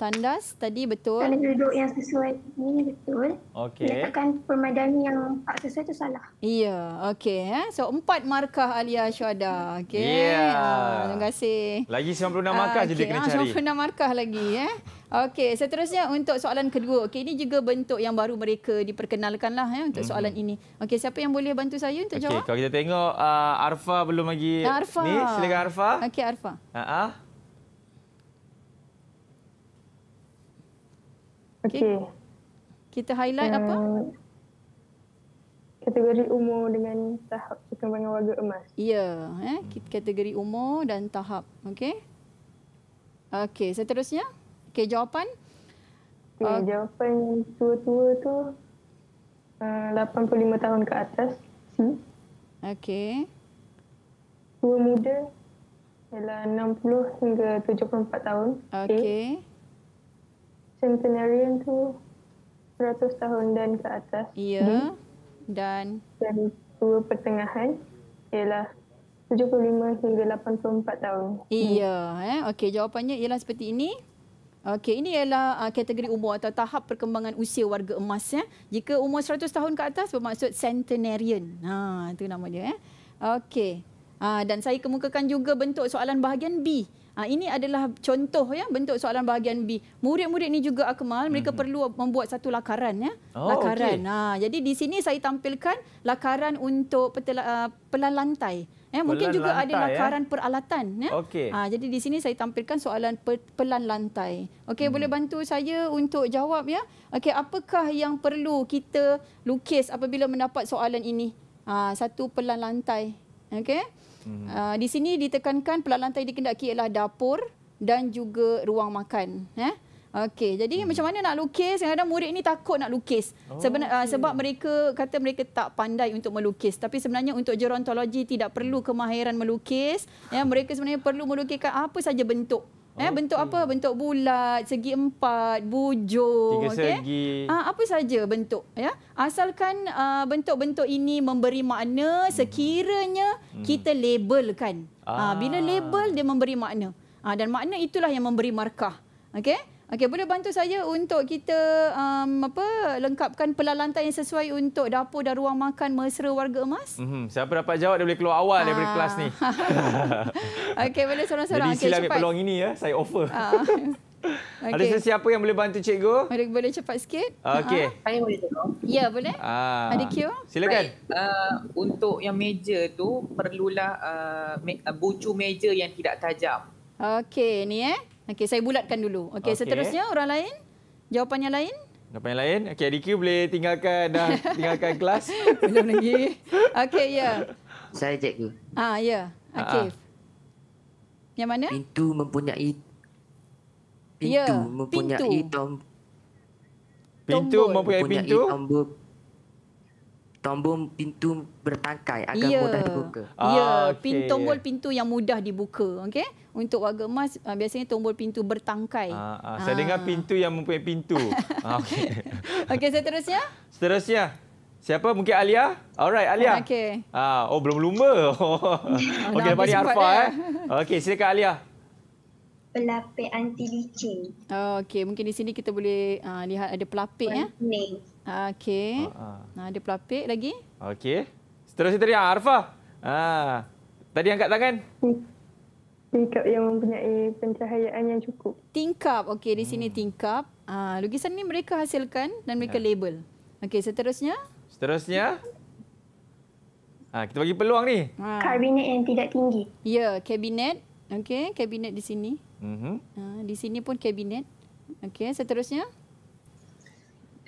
tandas tadi betul. Tanda duduk yang sesuai ini betul. Okey. Letakkan permadani yang tak sesuai itu salah. Iya, yeah. okey. Eh. So, empat markah Alia Syuada. Okey. Yeah. Ya. Uh, terima kasih. Lagi 96 markah uh, okay. je dia kena ah, cari. Ah, 96 markah lagi. Eh. Okey, seterusnya untuk soalan kedua. Okey, ini juga bentuk yang baru mereka diperkenalkan lah eh, untuk soalan mm-hmm. ini. Okey, siapa yang boleh bantu saya untuk okay, jawab? Okey, kalau kita tengok uh, Arfa belum lagi. Arfa. Ni, silakan Arfa. Okey, Arfa. Ha uh-huh. Okey. Kita highlight uh, apa? Eh, kategori umur dengan tahap perkembangan warga emas. Ya, eh kategori umur dan tahap, okey. Okey, seterusnya. Okey, jawapan. Okay, uh, ah. jawapan tua-tua tu eh, uh, 85 tahun ke atas. Hmm. Okey. Tua muda ialah 60 hingga 74 tahun. Okey. Okay centenarian tu 100 tahun dan ke atas. Ya. Yeah. Dan dan dua pertengahan ialah 75 hingga 84 tahun. Iya, hmm. eh. Okey, jawapannya ialah seperti ini. Okey, ini ialah uh, kategori umur atau tahap perkembangan usia warga emas ya. Jika umur 100 tahun ke atas bermaksud centenarian. Ha, itu nama dia eh. Okey. Uh, dan saya kemukakan juga bentuk soalan bahagian B. Ha, ini adalah contoh ya bentuk soalan bahagian B. Murid-murid ini juga akmal mereka perlu membuat satu lakaran ya. Oh, lakaran. Okay. Ha ah, jadi di sini saya tampilkan lakaran untuk petela, uh, pelan lantai. Ya pelan mungkin juga lantai, ada ya. lakaran ya? peralatan ya. Okay. Ha jadi di sini saya tampilkan soalan per, pelan lantai. okay mm. boleh bantu saya untuk jawab ya. okay apakah yang perlu kita lukis apabila mendapat soalan ini? Ha satu pelan lantai. okay Uh, di sini ditekankan pelalantai yang dikendaki ialah dapur dan juga ruang makan. Eh? Okey, jadi hmm. macam mana nak lukis? Kadang-kadang murid ini takut nak lukis. Oh, Sebena- ah, okay. sebab mereka kata mereka tak pandai untuk melukis. Tapi sebenarnya untuk gerontologi tidak perlu kemahiran melukis. Ya, mereka sebenarnya perlu melukiskan apa saja bentuk. Eh, ah, bentuk hmm. apa? Bentuk bulat, segi empat, bujur. Tiga okay? Uh, ah, apa saja bentuk. ya? Asalkan ah, bentuk-bentuk uh, ini memberi makna hmm. sekiranya hmm. kita labelkan. Ah. Uh, bila label, dia memberi makna. Uh, dan makna itulah yang memberi markah. Okey? Okey, boleh bantu saya untuk kita um, apa lengkapkan pelan yang sesuai untuk dapur dan ruang makan mesra warga emas? Mm -hmm. Siapa dapat jawab dia boleh keluar awal daripada ah. kelas ni. *laughs* Okey, boleh seorang-seorang. Jadi okay, sila peluang ini ya, saya offer. Ah. *laughs* *laughs* Okay. Ada sesiapa yang boleh bantu cikgu? Boleh, boleh cepat sikit. Ah, okey. Saya boleh tolong. Ya, boleh. Ah. Ada queue? Silakan. Uh, untuk yang meja tu perlulah uh, me uh, bucu meja yang tidak tajam. Okey, ni eh. Okey, saya bulatkan dulu. Okey, okay. seterusnya orang lain? jawapannya lain? Jawapannya lain? Okey, adik boleh tinggalkan dah *laughs* tinggalkan kelas. Belum lagi. Okey, ya. Saya cek tu. Ah, ya. Ah, ah. Akif. Ah. Yang mana? Pintu mempunyai pintu ya, mempunyai pintu. Pintu mempunyai pintu. Tombol tombol pintu berpangkai agak yeah. mudah dibuka. Ah, ya, yeah. okay. tombol pintu yang mudah dibuka. Okay? Untuk warga emas, ah, biasanya tombol pintu bertangkai. Ah, ah, ah. Saya dengar pintu yang mempunyai pintu. *laughs* Okey, okay, seterusnya. Seterusnya. Siapa? Mungkin Alia? Alright, Alia. Okay. Ah, oh, belum lumba. *laughs* Okey, lepas ni Arfa. Eh. Okey, silakan Alia. Pelapik anti-licin. Oh, Okey, mungkin di sini kita boleh uh, lihat ada pelapik. Pelapik. Ya? Okey. Ah, ah. Nah, dia pelapik lagi. Okey. Seterusnya tadi ah, Arfa. Ha. Tadi angkat tangan. Tingkap yang mempunyai pencahayaan yang cukup. Tingkap. Okey, di sini hmm. tingkap. Ha, lukisan ni mereka hasilkan dan mereka ya. label. Okey, seterusnya? Seterusnya? Ha, kita bagi peluang ni. Ha. Kabinet yang tidak tinggi. Ya, kabinet. Okey, kabinet di sini. Hmm. Ha, di sini pun kabinet. Okey, seterusnya?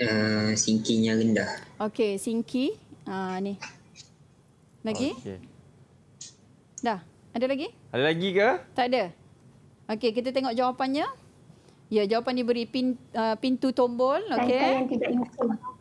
Ah, Sinkinya rendah. Okey, sinki. Ah uh, ni. Lagi? Okay. Dah. Ada lagi? Ada lagi ke? Tak ada. Okey, kita tengok jawapannya. Ya, jawapan diberi pin, uh, pintu tombol, okey.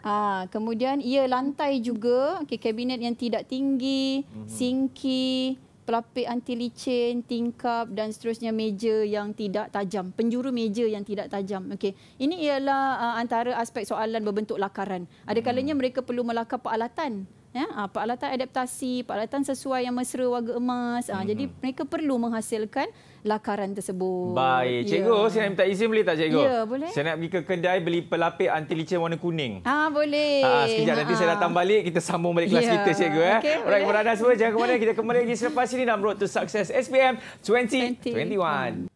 Ah, kemudian ia ya, lantai juga, okey kabinet yang tidak tinggi, mm-hmm. sinki, pelapik anti licin, tingkap dan seterusnya meja yang tidak tajam, penjuru meja yang tidak tajam. Okey. Ini ialah uh, antara aspek soalan berbentuk lakaran. Ada kalanya hmm. mereka perlu melakar peralatan ya ha, peralatan adaptasi peralatan sesuai yang mesra warga emas ha, mm-hmm. jadi hmm. mereka perlu menghasilkan lakaran tersebut baik ya. cikgu saya nak minta izin boleh tak cikgu ya yeah, boleh saya nak pergi ke kedai beli pelapis anti licin warna kuning ah ha, boleh ha, sekejap nanti ha. saya datang balik kita sambung balik kelas yeah. kita cikgu eh okay, orang berada semua jangan ke mana kita kembali lagi selepas ini dalam road to success SPM 2021 20.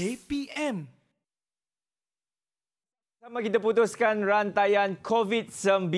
KP Pertama kita putuskan rantaian COVID-19.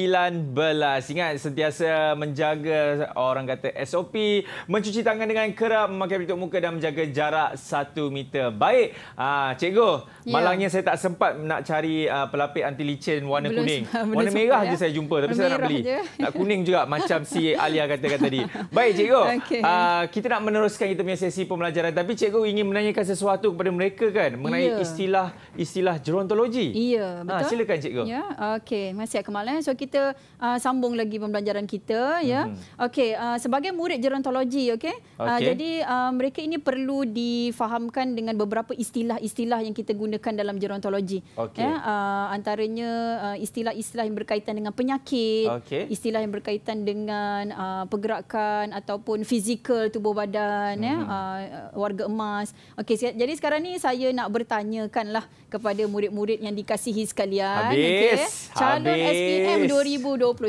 Ingat sentiasa menjaga orang kata SOP, mencuci tangan dengan kerap, memakai pelitup muka dan menjaga jarak satu meter. Baik, ah, cikgu, ya. malangnya saya tak sempat nak cari ah, pelapik anti licin warna belum, kuning. *laughs* Belum warna merah sempat, ya? saya jumpa tapi merah saya nak beli. Je. Nak kuning juga macam si Alia kata-kata tadi. *laughs* Baik, cikgu, okay. Ah, kita nak meneruskan kita punya sesi pembelajaran. Tapi cikgu ingin menanyakan sesuatu kepada mereka kan mengenai ya. istilah istilah gerontologi. Iya. Yeah. Ah, betul? Ha, silakan cikgu. Ya, okey. Terima kasih Akmal. Eh. So kita uh, sambung lagi pembelajaran kita. Hmm. ya. Mhm. Okey, uh, sebagai murid gerontologi, okey. Okay. Uh, jadi uh, mereka ini perlu difahamkan dengan beberapa istilah-istilah yang kita gunakan dalam gerontologi. Okay. Ya, uh, antaranya uh, istilah-istilah yang berkaitan dengan penyakit, okay. istilah yang berkaitan dengan uh, pergerakan ataupun fizikal tubuh badan, hmm. ya, uh, warga emas. Okey, jadi sekarang ni saya nak bertanyakanlah kepada murid-murid yang dikasihi sekalian. Habis. Okay. Calon Habis. SPM 2021.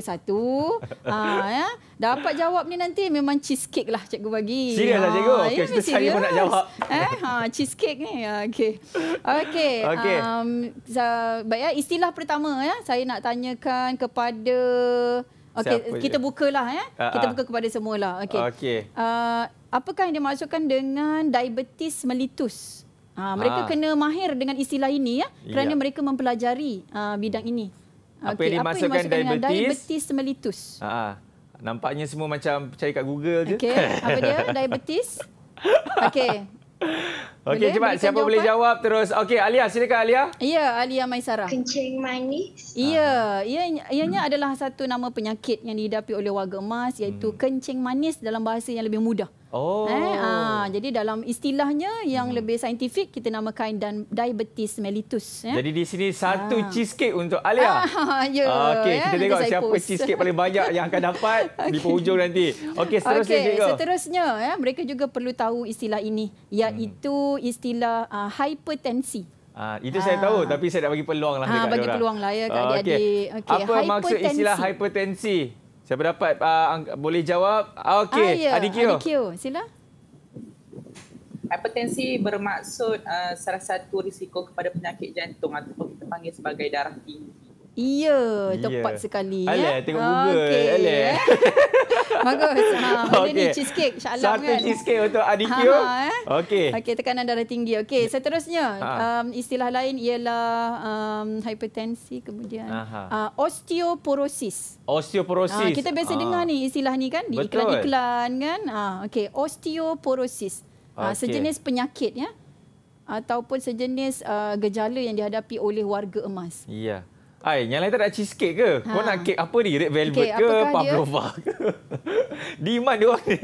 ha, ya. Dapat jawab ni nanti memang cheesecake lah cikgu bagi. Serius lah ah, cikgu. Ya, okey, ya, saya pun nak jawab. *laughs* Eh, ha, cheesecake ni. Ya, okey. Okey. Okay. Um, so, baik ya, istilah pertama ya. Saya nak tanyakan kepada... Okey, kita je? bukalah ya. Uh-huh. Kita ah. buka kepada semualah. Okey. Okay. Uh, apakah yang dimaksudkan dengan diabetes melitus? Ha, mereka ha. kena mahir dengan istilah ini ya kerana ya. mereka mempelajari uh, bidang ini. Apa okay. yang dimaksudkan diabetes? Diabetes mellitus. Ha. Nampaknya semua macam cari kat Google je. Okey, apa dia? *laughs* diabetes? Okey. *laughs* Okey, cepat. Siapa jawapan? boleh jawab terus? Okey, Alia. Silakan, Alia. Ya, Alia Maisara. Kencing manis. Ya, ia, ianya hmm. adalah satu nama penyakit yang diidapi oleh warga emas iaitu hmm. kencing manis dalam bahasa yang lebih mudah. Oh. Eh, aa, ah, jadi dalam istilahnya yang hmm. lebih saintifik kita namakan dan diabetes mellitus. Eh? Jadi di sini satu aa. Ah. cheesecake untuk Alia. Ah, *laughs* yeah, okay, kita ya, tengok siapa post. cheesecake paling *laughs* banyak yang akan dapat okay. di penghujung nanti. Okay, seterusnya. Okay, seterusnya, ya. mereka juga perlu tahu istilah ini iaitu hmm. istilah uh, hypertensi. Uh, itu uh, saya tahu tapi saya nak bagi peluang lah uh, bagi peluang lah ya kat uh, adik-adik. Okay. Okay. Apa maksud istilah hypertensi? Siapa dapat uh, ah, boleh jawab? Ah, okey, ah, ya. Adikyo. Adikyo, sila. Hipertensi bermaksud uh, salah satu risiko kepada penyakit jantung ataupun kita panggil sebagai darah tinggi. Iya, yeah, tepat sekali. Alah, ya? tengok Google. Okay. Alah. *laughs* Bagus. Ha, benda ni cheesecake. Syaklam, Satu kan? cheesecake untuk *laughs* adik you. Ha, ha, eh? Okey. Okey, tekanan darah tinggi. Okey, hmm. seterusnya. Ha. Um, istilah lain ialah um, hipertensi kemudian. Uh, osteoporosis. Osteoporosis. Ha, kita biasa ha. dengar ni istilah ni kan? Di iklan-iklan kan? Ha, Okey, osteoporosis. Okay. Ha, sejenis penyakit ya. Ataupun sejenis uh, gejala yang dihadapi oleh warga emas. Ya. Yeah. Ai, yang lain tak ada cheesecake ke? Ha. Kau nak kek apa ni? Red velvet okay, ke? Pavlova ke? *laughs* Demand dia orang ni.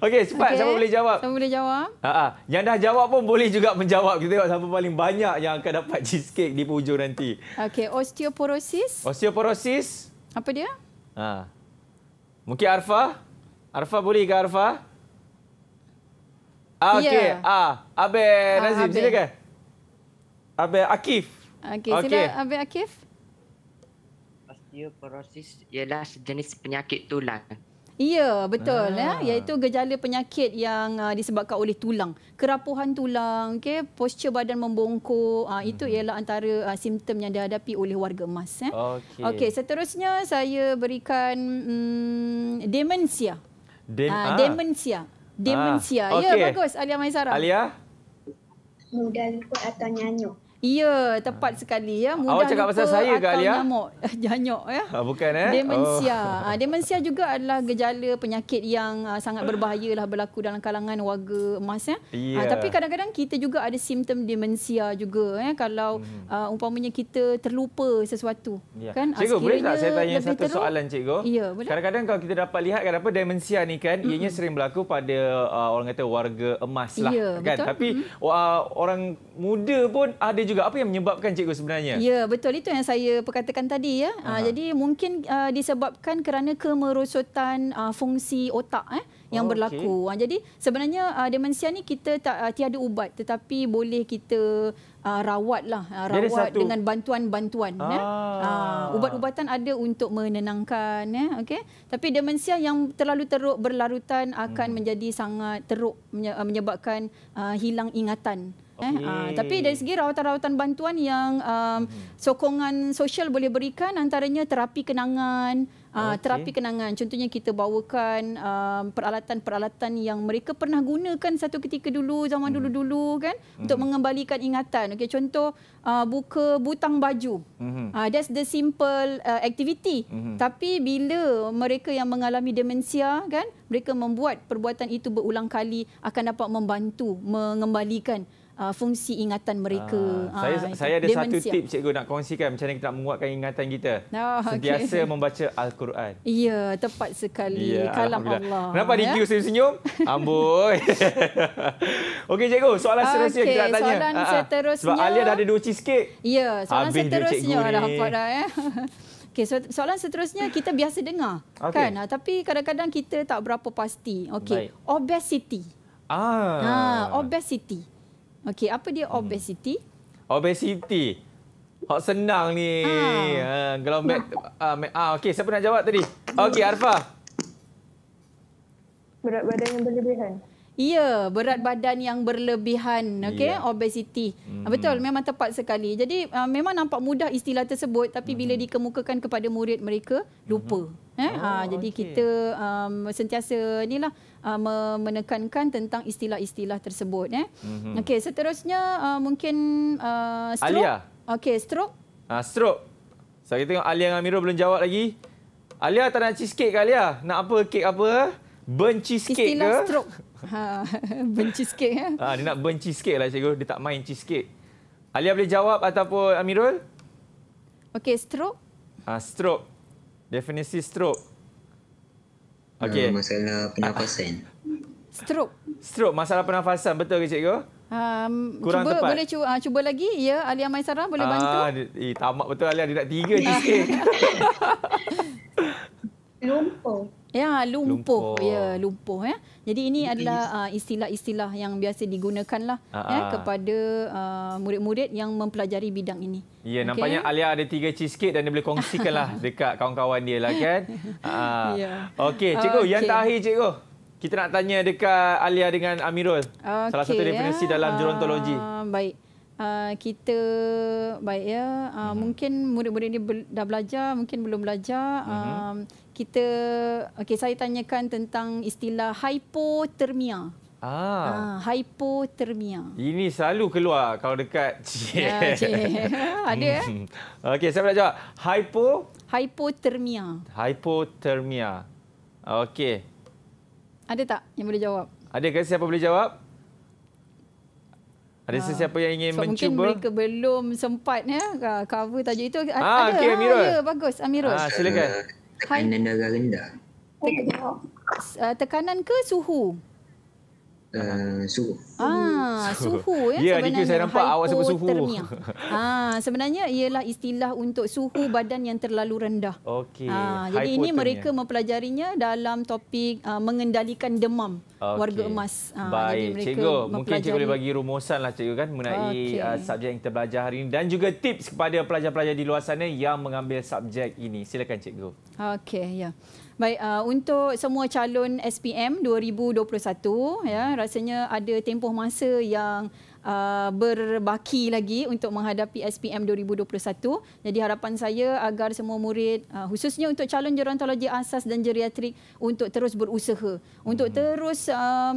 Okey, cepat. Okay. Siapa boleh jawab? Siapa boleh jawab? Ha -ha. Yang dah jawab pun boleh juga menjawab. Kita tengok siapa paling banyak yang akan dapat *laughs* cheesecake di hujung nanti. Okey, osteoporosis. Osteoporosis. Apa dia? Ha. Mungkin Arfa? Arfa boleh ke Arfa? Ah, ya. Okey, yeah. ah, Abel ah, Nazim, Abel. silakan. Abel Akif. Okey, okay. sila Abel Akif. Osteoporosis ialah sejenis penyakit tulang. Ya, betul. Ah. Ya, iaitu gejala penyakit yang uh, disebabkan oleh tulang. Kerapuhan tulang, okay, postur badan membongkok. Uh, itu mhm. ialah antara uh, simptom yang dihadapi oleh warga emas. Eh. Okey, okay, seterusnya saya berikan um, demensia. Dem- uh, Demensia. Demensia. Ah. Ya, okay. bagus. Alia Maisara. Alia. Mudah lupa atau nyanyuk. Ya, tepat ah. sekali ya. Mudah Awak cakap pasal saya ke Alia? Nyamuk. Janyok *laughs* ya. Ah, bukan eh. Demensia. Oh. Ah, demensia juga adalah gejala penyakit yang sangat berbahaya lah berlaku dalam kalangan warga emas ya. ya. Tapi kadang-kadang kita juga ada simptom demensia juga ya. Kalau hmm. umpamanya kita terlupa sesuatu. Ya. Kan? Cikgu, boleh tak saya tanya satu teruk? soalan cikgu? Ya, boleh. Kadang-kadang kalau kita dapat lihat kan demensia ni kan, mm-hmm. ianya sering berlaku pada uh, orang kata warga emas lah. Ya, kan? betul. Tapi mm-hmm. orang muda pun ada juga juga apa yang menyebabkan cikgu sebenarnya? Ya, betul itu yang saya perkatakan tadi ya. Ah, Aha. Jadi mungkin uh, disebabkan kerana kemerosotan uh, fungsi otak eh yang oh, berlaku. Okay. Jadi sebenarnya uh, demensia ni kita tak uh, tiada ubat tetapi boleh kita Uh, lah uh, rawat satu... dengan bantuan-bantuan eh. ah. ya uh, ubat-ubatan ada untuk menenangkan ya eh, okay? tapi demensia yang terlalu teruk berlarutan akan hmm. menjadi sangat teruk menyebabkan uh, hilang ingatan Eh, uh, tapi dari segi rawatan-rawatan bantuan yang um, mm-hmm. sokongan sosial boleh berikan antaranya terapi kenangan, uh, ah, okay. terapi kenangan. Contohnya kita bawakan um, peralatan-peralatan yang mereka pernah gunakan satu ketika dulu zaman hmm. dulu-dulu kan hmm. untuk mengembalikan ingatan. Okey contoh uh, buka butang baju. Hmm. Uh, that's the simple uh, activity. Hmm. Tapi bila mereka yang mengalami demensia kan mereka membuat perbuatan itu berulang kali akan dapat membantu mengembalikan uh, fungsi ingatan mereka. Uh, saya, uh, saya ada demensia. satu tip cikgu nak kongsikan macam mana kita nak menguatkan ingatan kita. Oh, Sentiasa okay. membaca Al-Quran. Ya, tepat sekali. Ya, Kalam Allah. Kenapa ya? dia senyum-senyum? *laughs* Amboi. *laughs* Okey cikgu, soalan seterusnya kita nak tanya. Soalan uh, seterusnya. Sebab Alia dah ada dua cheesecake. Ya, soalan Habis seterusnya. Habis dia cikgu dah, ni. Ya. *laughs* Okay, so, soalan seterusnya kita biasa dengar okay. kan tapi kadang-kadang kita tak berapa pasti okey obesity ah ha, obesity Okey, apa dia obesiti? Hmm. Obesiti. Hak senang ni. Ah. Ha, ha gelom ah uh, uh, okey, siapa nak jawab tadi? Okey, Arfa. Berat badan yang berlebihan. Ya, berat badan yang berlebihan, okey, yeah. obesiti. Hmm. Betul, memang tepat sekali. Jadi uh, memang nampak mudah istilah tersebut tapi hmm. bila dikemukakan kepada murid mereka, lupa. Hmm. Eh? Oh, ha, jadi kita um, sentiasa inilah uh, menekankan tentang istilah-istilah tersebut eh. Mm-hmm. Okey, seterusnya uh, mungkin uh, stroke. Alia. Okey, stroke. Uh, stroke. Saya so, tengok Alia dengan Amirul belum jawab lagi. Alia tak nak cheesecake ke Alia? Nak apa kek apa? Burn cheesecake ke? Istilah stroke. Ha, *laughs* burn cheesecake. Ha, eh. ah, dia nak burn cheesecake lah cikgu. Dia tak main cheesecake. Alia boleh jawab ataupun Amirul? Okey, stroke. Ha, stroke. Definisi stroke. Okay. Uh, masalah pernafasan. Stroke. Stroke, masalah pernafasan. Betul ke cikgu? Um, Kurang cuba, tepat. Boleh cu- uh, ah, cuba lagi. Ya, Alia Maisara boleh uh, bantu. Eh, tamak betul Alia. Dia nak tiga je *laughs* sikit. *laughs* Lumpuh. Ya, lumpuh. lumpuh. Ya, lumpuh. Ya. Jadi ini Lumpis. adalah uh, istilah-istilah yang biasa digunakan lah ya, ah, ah. kepada uh, murid-murid yang mempelajari bidang ini. Ya, okay. nampaknya Alia ada tiga cheesecake dan dia boleh kongsikanlah *laughs* dekat kawan-kawan dia lah kan. uh. *laughs* ya. Okey, cikgu. Okay. Yang terakhir, cikgu. Kita nak tanya dekat Alia dengan Amirul. Okay, salah satu ya. definisi ya. dalam gerontologi. Uh, baik. Uh, kita baik ya uh, hmm. mungkin murid-murid ini dah belajar mungkin belum belajar hmm. uh, kita okey saya tanyakan tentang istilah hypothermia. Ah. ah, hypothermia. Ini selalu keluar kalau dekat cik. Ya, cik. Ada eh? eh? *laughs* Okey, saya nak jawab. Hypo hypothermia. Hypothermia. Okey. Ada tak yang boleh jawab? Ada ke siapa boleh jawab? Ada ah. sesiapa yang ingin so, mencuba? Mungkin mereka belum sempat ya ah, cover tajuk itu. Ah, ada. Okay, ah, ya, bagus. Amirul. Ah, silakan. Uh, tekanan darah rendah. Oh, uh, tekanan ke suhu? Uh, suhu. Ah, suhu. ya yeah, sebenarnya. Ya, saya nampak awak sebut suhu. *laughs* ah, sebenarnya ialah istilah untuk suhu badan yang terlalu rendah. Okey. Ah, jadi ini mereka mempelajarinya dalam topik uh, mengendalikan demam okay. warga emas. Uh, Baik, jadi cikgu. Mungkin cikgu boleh bagi rumusan lah, cikgu kan, mengenai okay. uh, ah, subjek yang kita belajar hari ini. Dan juga tips kepada pelajar-pelajar di luar sana yang mengambil subjek ini. Silakan, cikgu. Okey, ya. Yeah. Baik, uh, untuk semua calon SPM 2021, ya, rasanya ada tempoh masa yang Uh, berbaki lagi untuk menghadapi SPM 2021. Jadi harapan saya agar semua murid uh, khususnya untuk calon gerontologi asas dan geriatrik untuk terus berusaha untuk hmm. terus uh,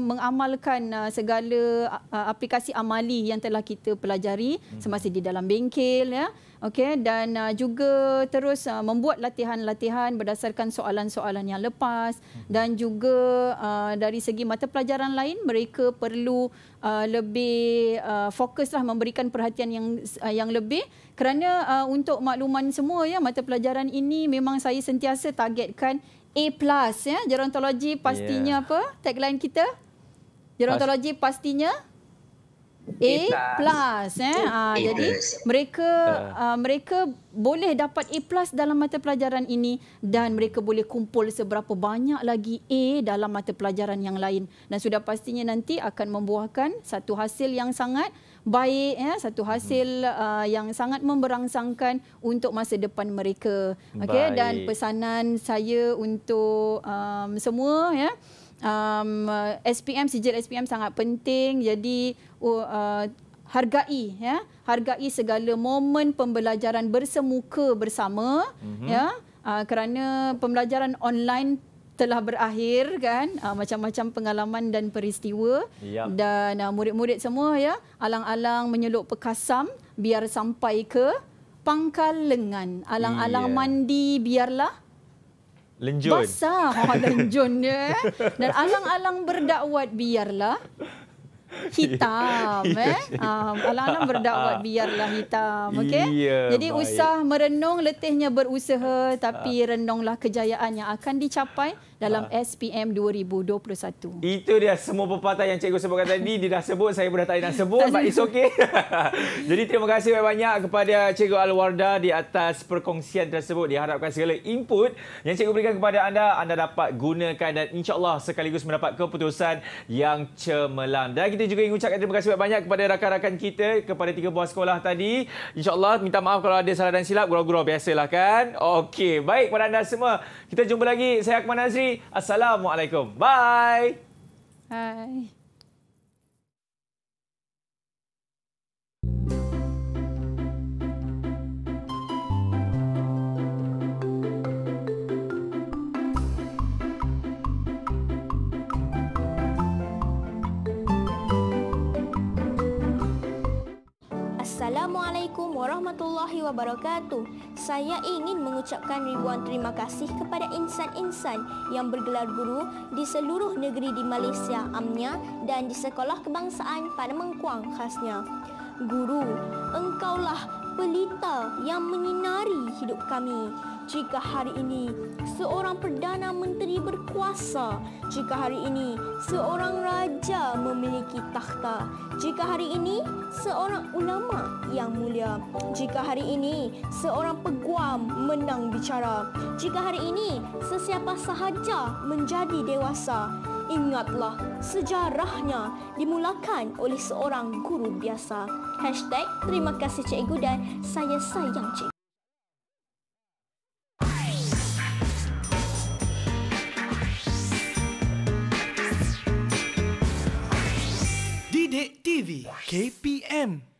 mengamalkan segala aplikasi amali yang telah kita pelajari hmm. semasa di dalam bengkel ya okey dan uh, juga terus uh, membuat latihan-latihan berdasarkan soalan-soalan yang lepas mhm. dan juga uh, dari segi mata pelajaran lain mereka perlu uh, lebih uh, fokuslah memberikan perhatian yang uh, yang lebih kerana uh, untuk makluman semua ya mata pelajaran ini memang saya sentiasa targetkan A+ plus ya gerontologi pastinya yeah. apa tagline kita gerontologi pastinya A plus eh A ah, jadi mereka uh. mereka boleh dapat A plus dalam mata pelajaran ini dan mereka boleh kumpul seberapa banyak lagi A dalam mata pelajaran yang lain dan sudah pastinya nanti akan membuahkan satu hasil yang sangat baik ya satu hasil uh, yang sangat memberangsangkan untuk masa depan mereka okey dan pesanan saya untuk um, semua ya um, SPM sijil SPM sangat penting jadi uh, uh, hargai ya hargai segala momen pembelajaran bersemuka bersama mm-hmm. ya uh, kerana pembelajaran online telah berakhir kan uh, macam-macam pengalaman dan peristiwa yep. dan uh, murid-murid semua ya alang-alang menyeluk pekasam biar sampai ke pangkal lengan alang-alang yeah. mandi biarlah lenjun. Basah ha, *laughs* lenjun eh. Dan alang-alang berdakwat biarlah hitam *laughs* eh um, alam-alam berdakwat biarlah hitam okay? yeah, jadi baik. usah merenung letihnya berusaha tapi ah. renunglah kejayaan yang akan dicapai dalam ha. SPM 2021. Itu dia semua pepatah yang cikgu sebutkan tadi. Dia dah sebut, saya pun dah tak nak sebut. but it's okay. *laughs* Jadi terima kasih banyak-banyak kepada cikgu Alwarda di atas perkongsian tersebut. Diharapkan segala input yang cikgu berikan kepada anda, anda dapat gunakan dan insyaAllah sekaligus mendapat keputusan yang cemerlang. Dan kita juga ingin ucapkan terima kasih banyak-banyak kepada rakan-rakan kita, kepada tiga buah sekolah tadi. InsyaAllah minta maaf kalau ada salah dan silap. Gurau-gurau biasalah kan. Okey, baik kepada anda semua. Kita jumpa lagi. Saya Akmal Nazri. Assalamualaikum. Bye. Hai. Assalamualaikum warahmatullahi wabarakatuh. Saya ingin mengucapkan ribuan terima kasih kepada insan-insan yang bergelar guru di seluruh negeri di Malaysia amnya dan di Sekolah Kebangsaan pada Mengkuang khasnya. Guru, engkaulah pelita yang menyinari hidup kami jika hari ini seorang perdana menteri berkuasa, jika hari ini seorang raja memiliki takhta, jika hari ini seorang ulama yang mulia, jika hari ini seorang peguam menang bicara, jika hari ini sesiapa sahaja menjadi dewasa, ingatlah sejarahnya dimulakan oleh seorang guru biasa. Hashtag terima kasih cikgu dan saya sayang cikgu. Unit TV KPM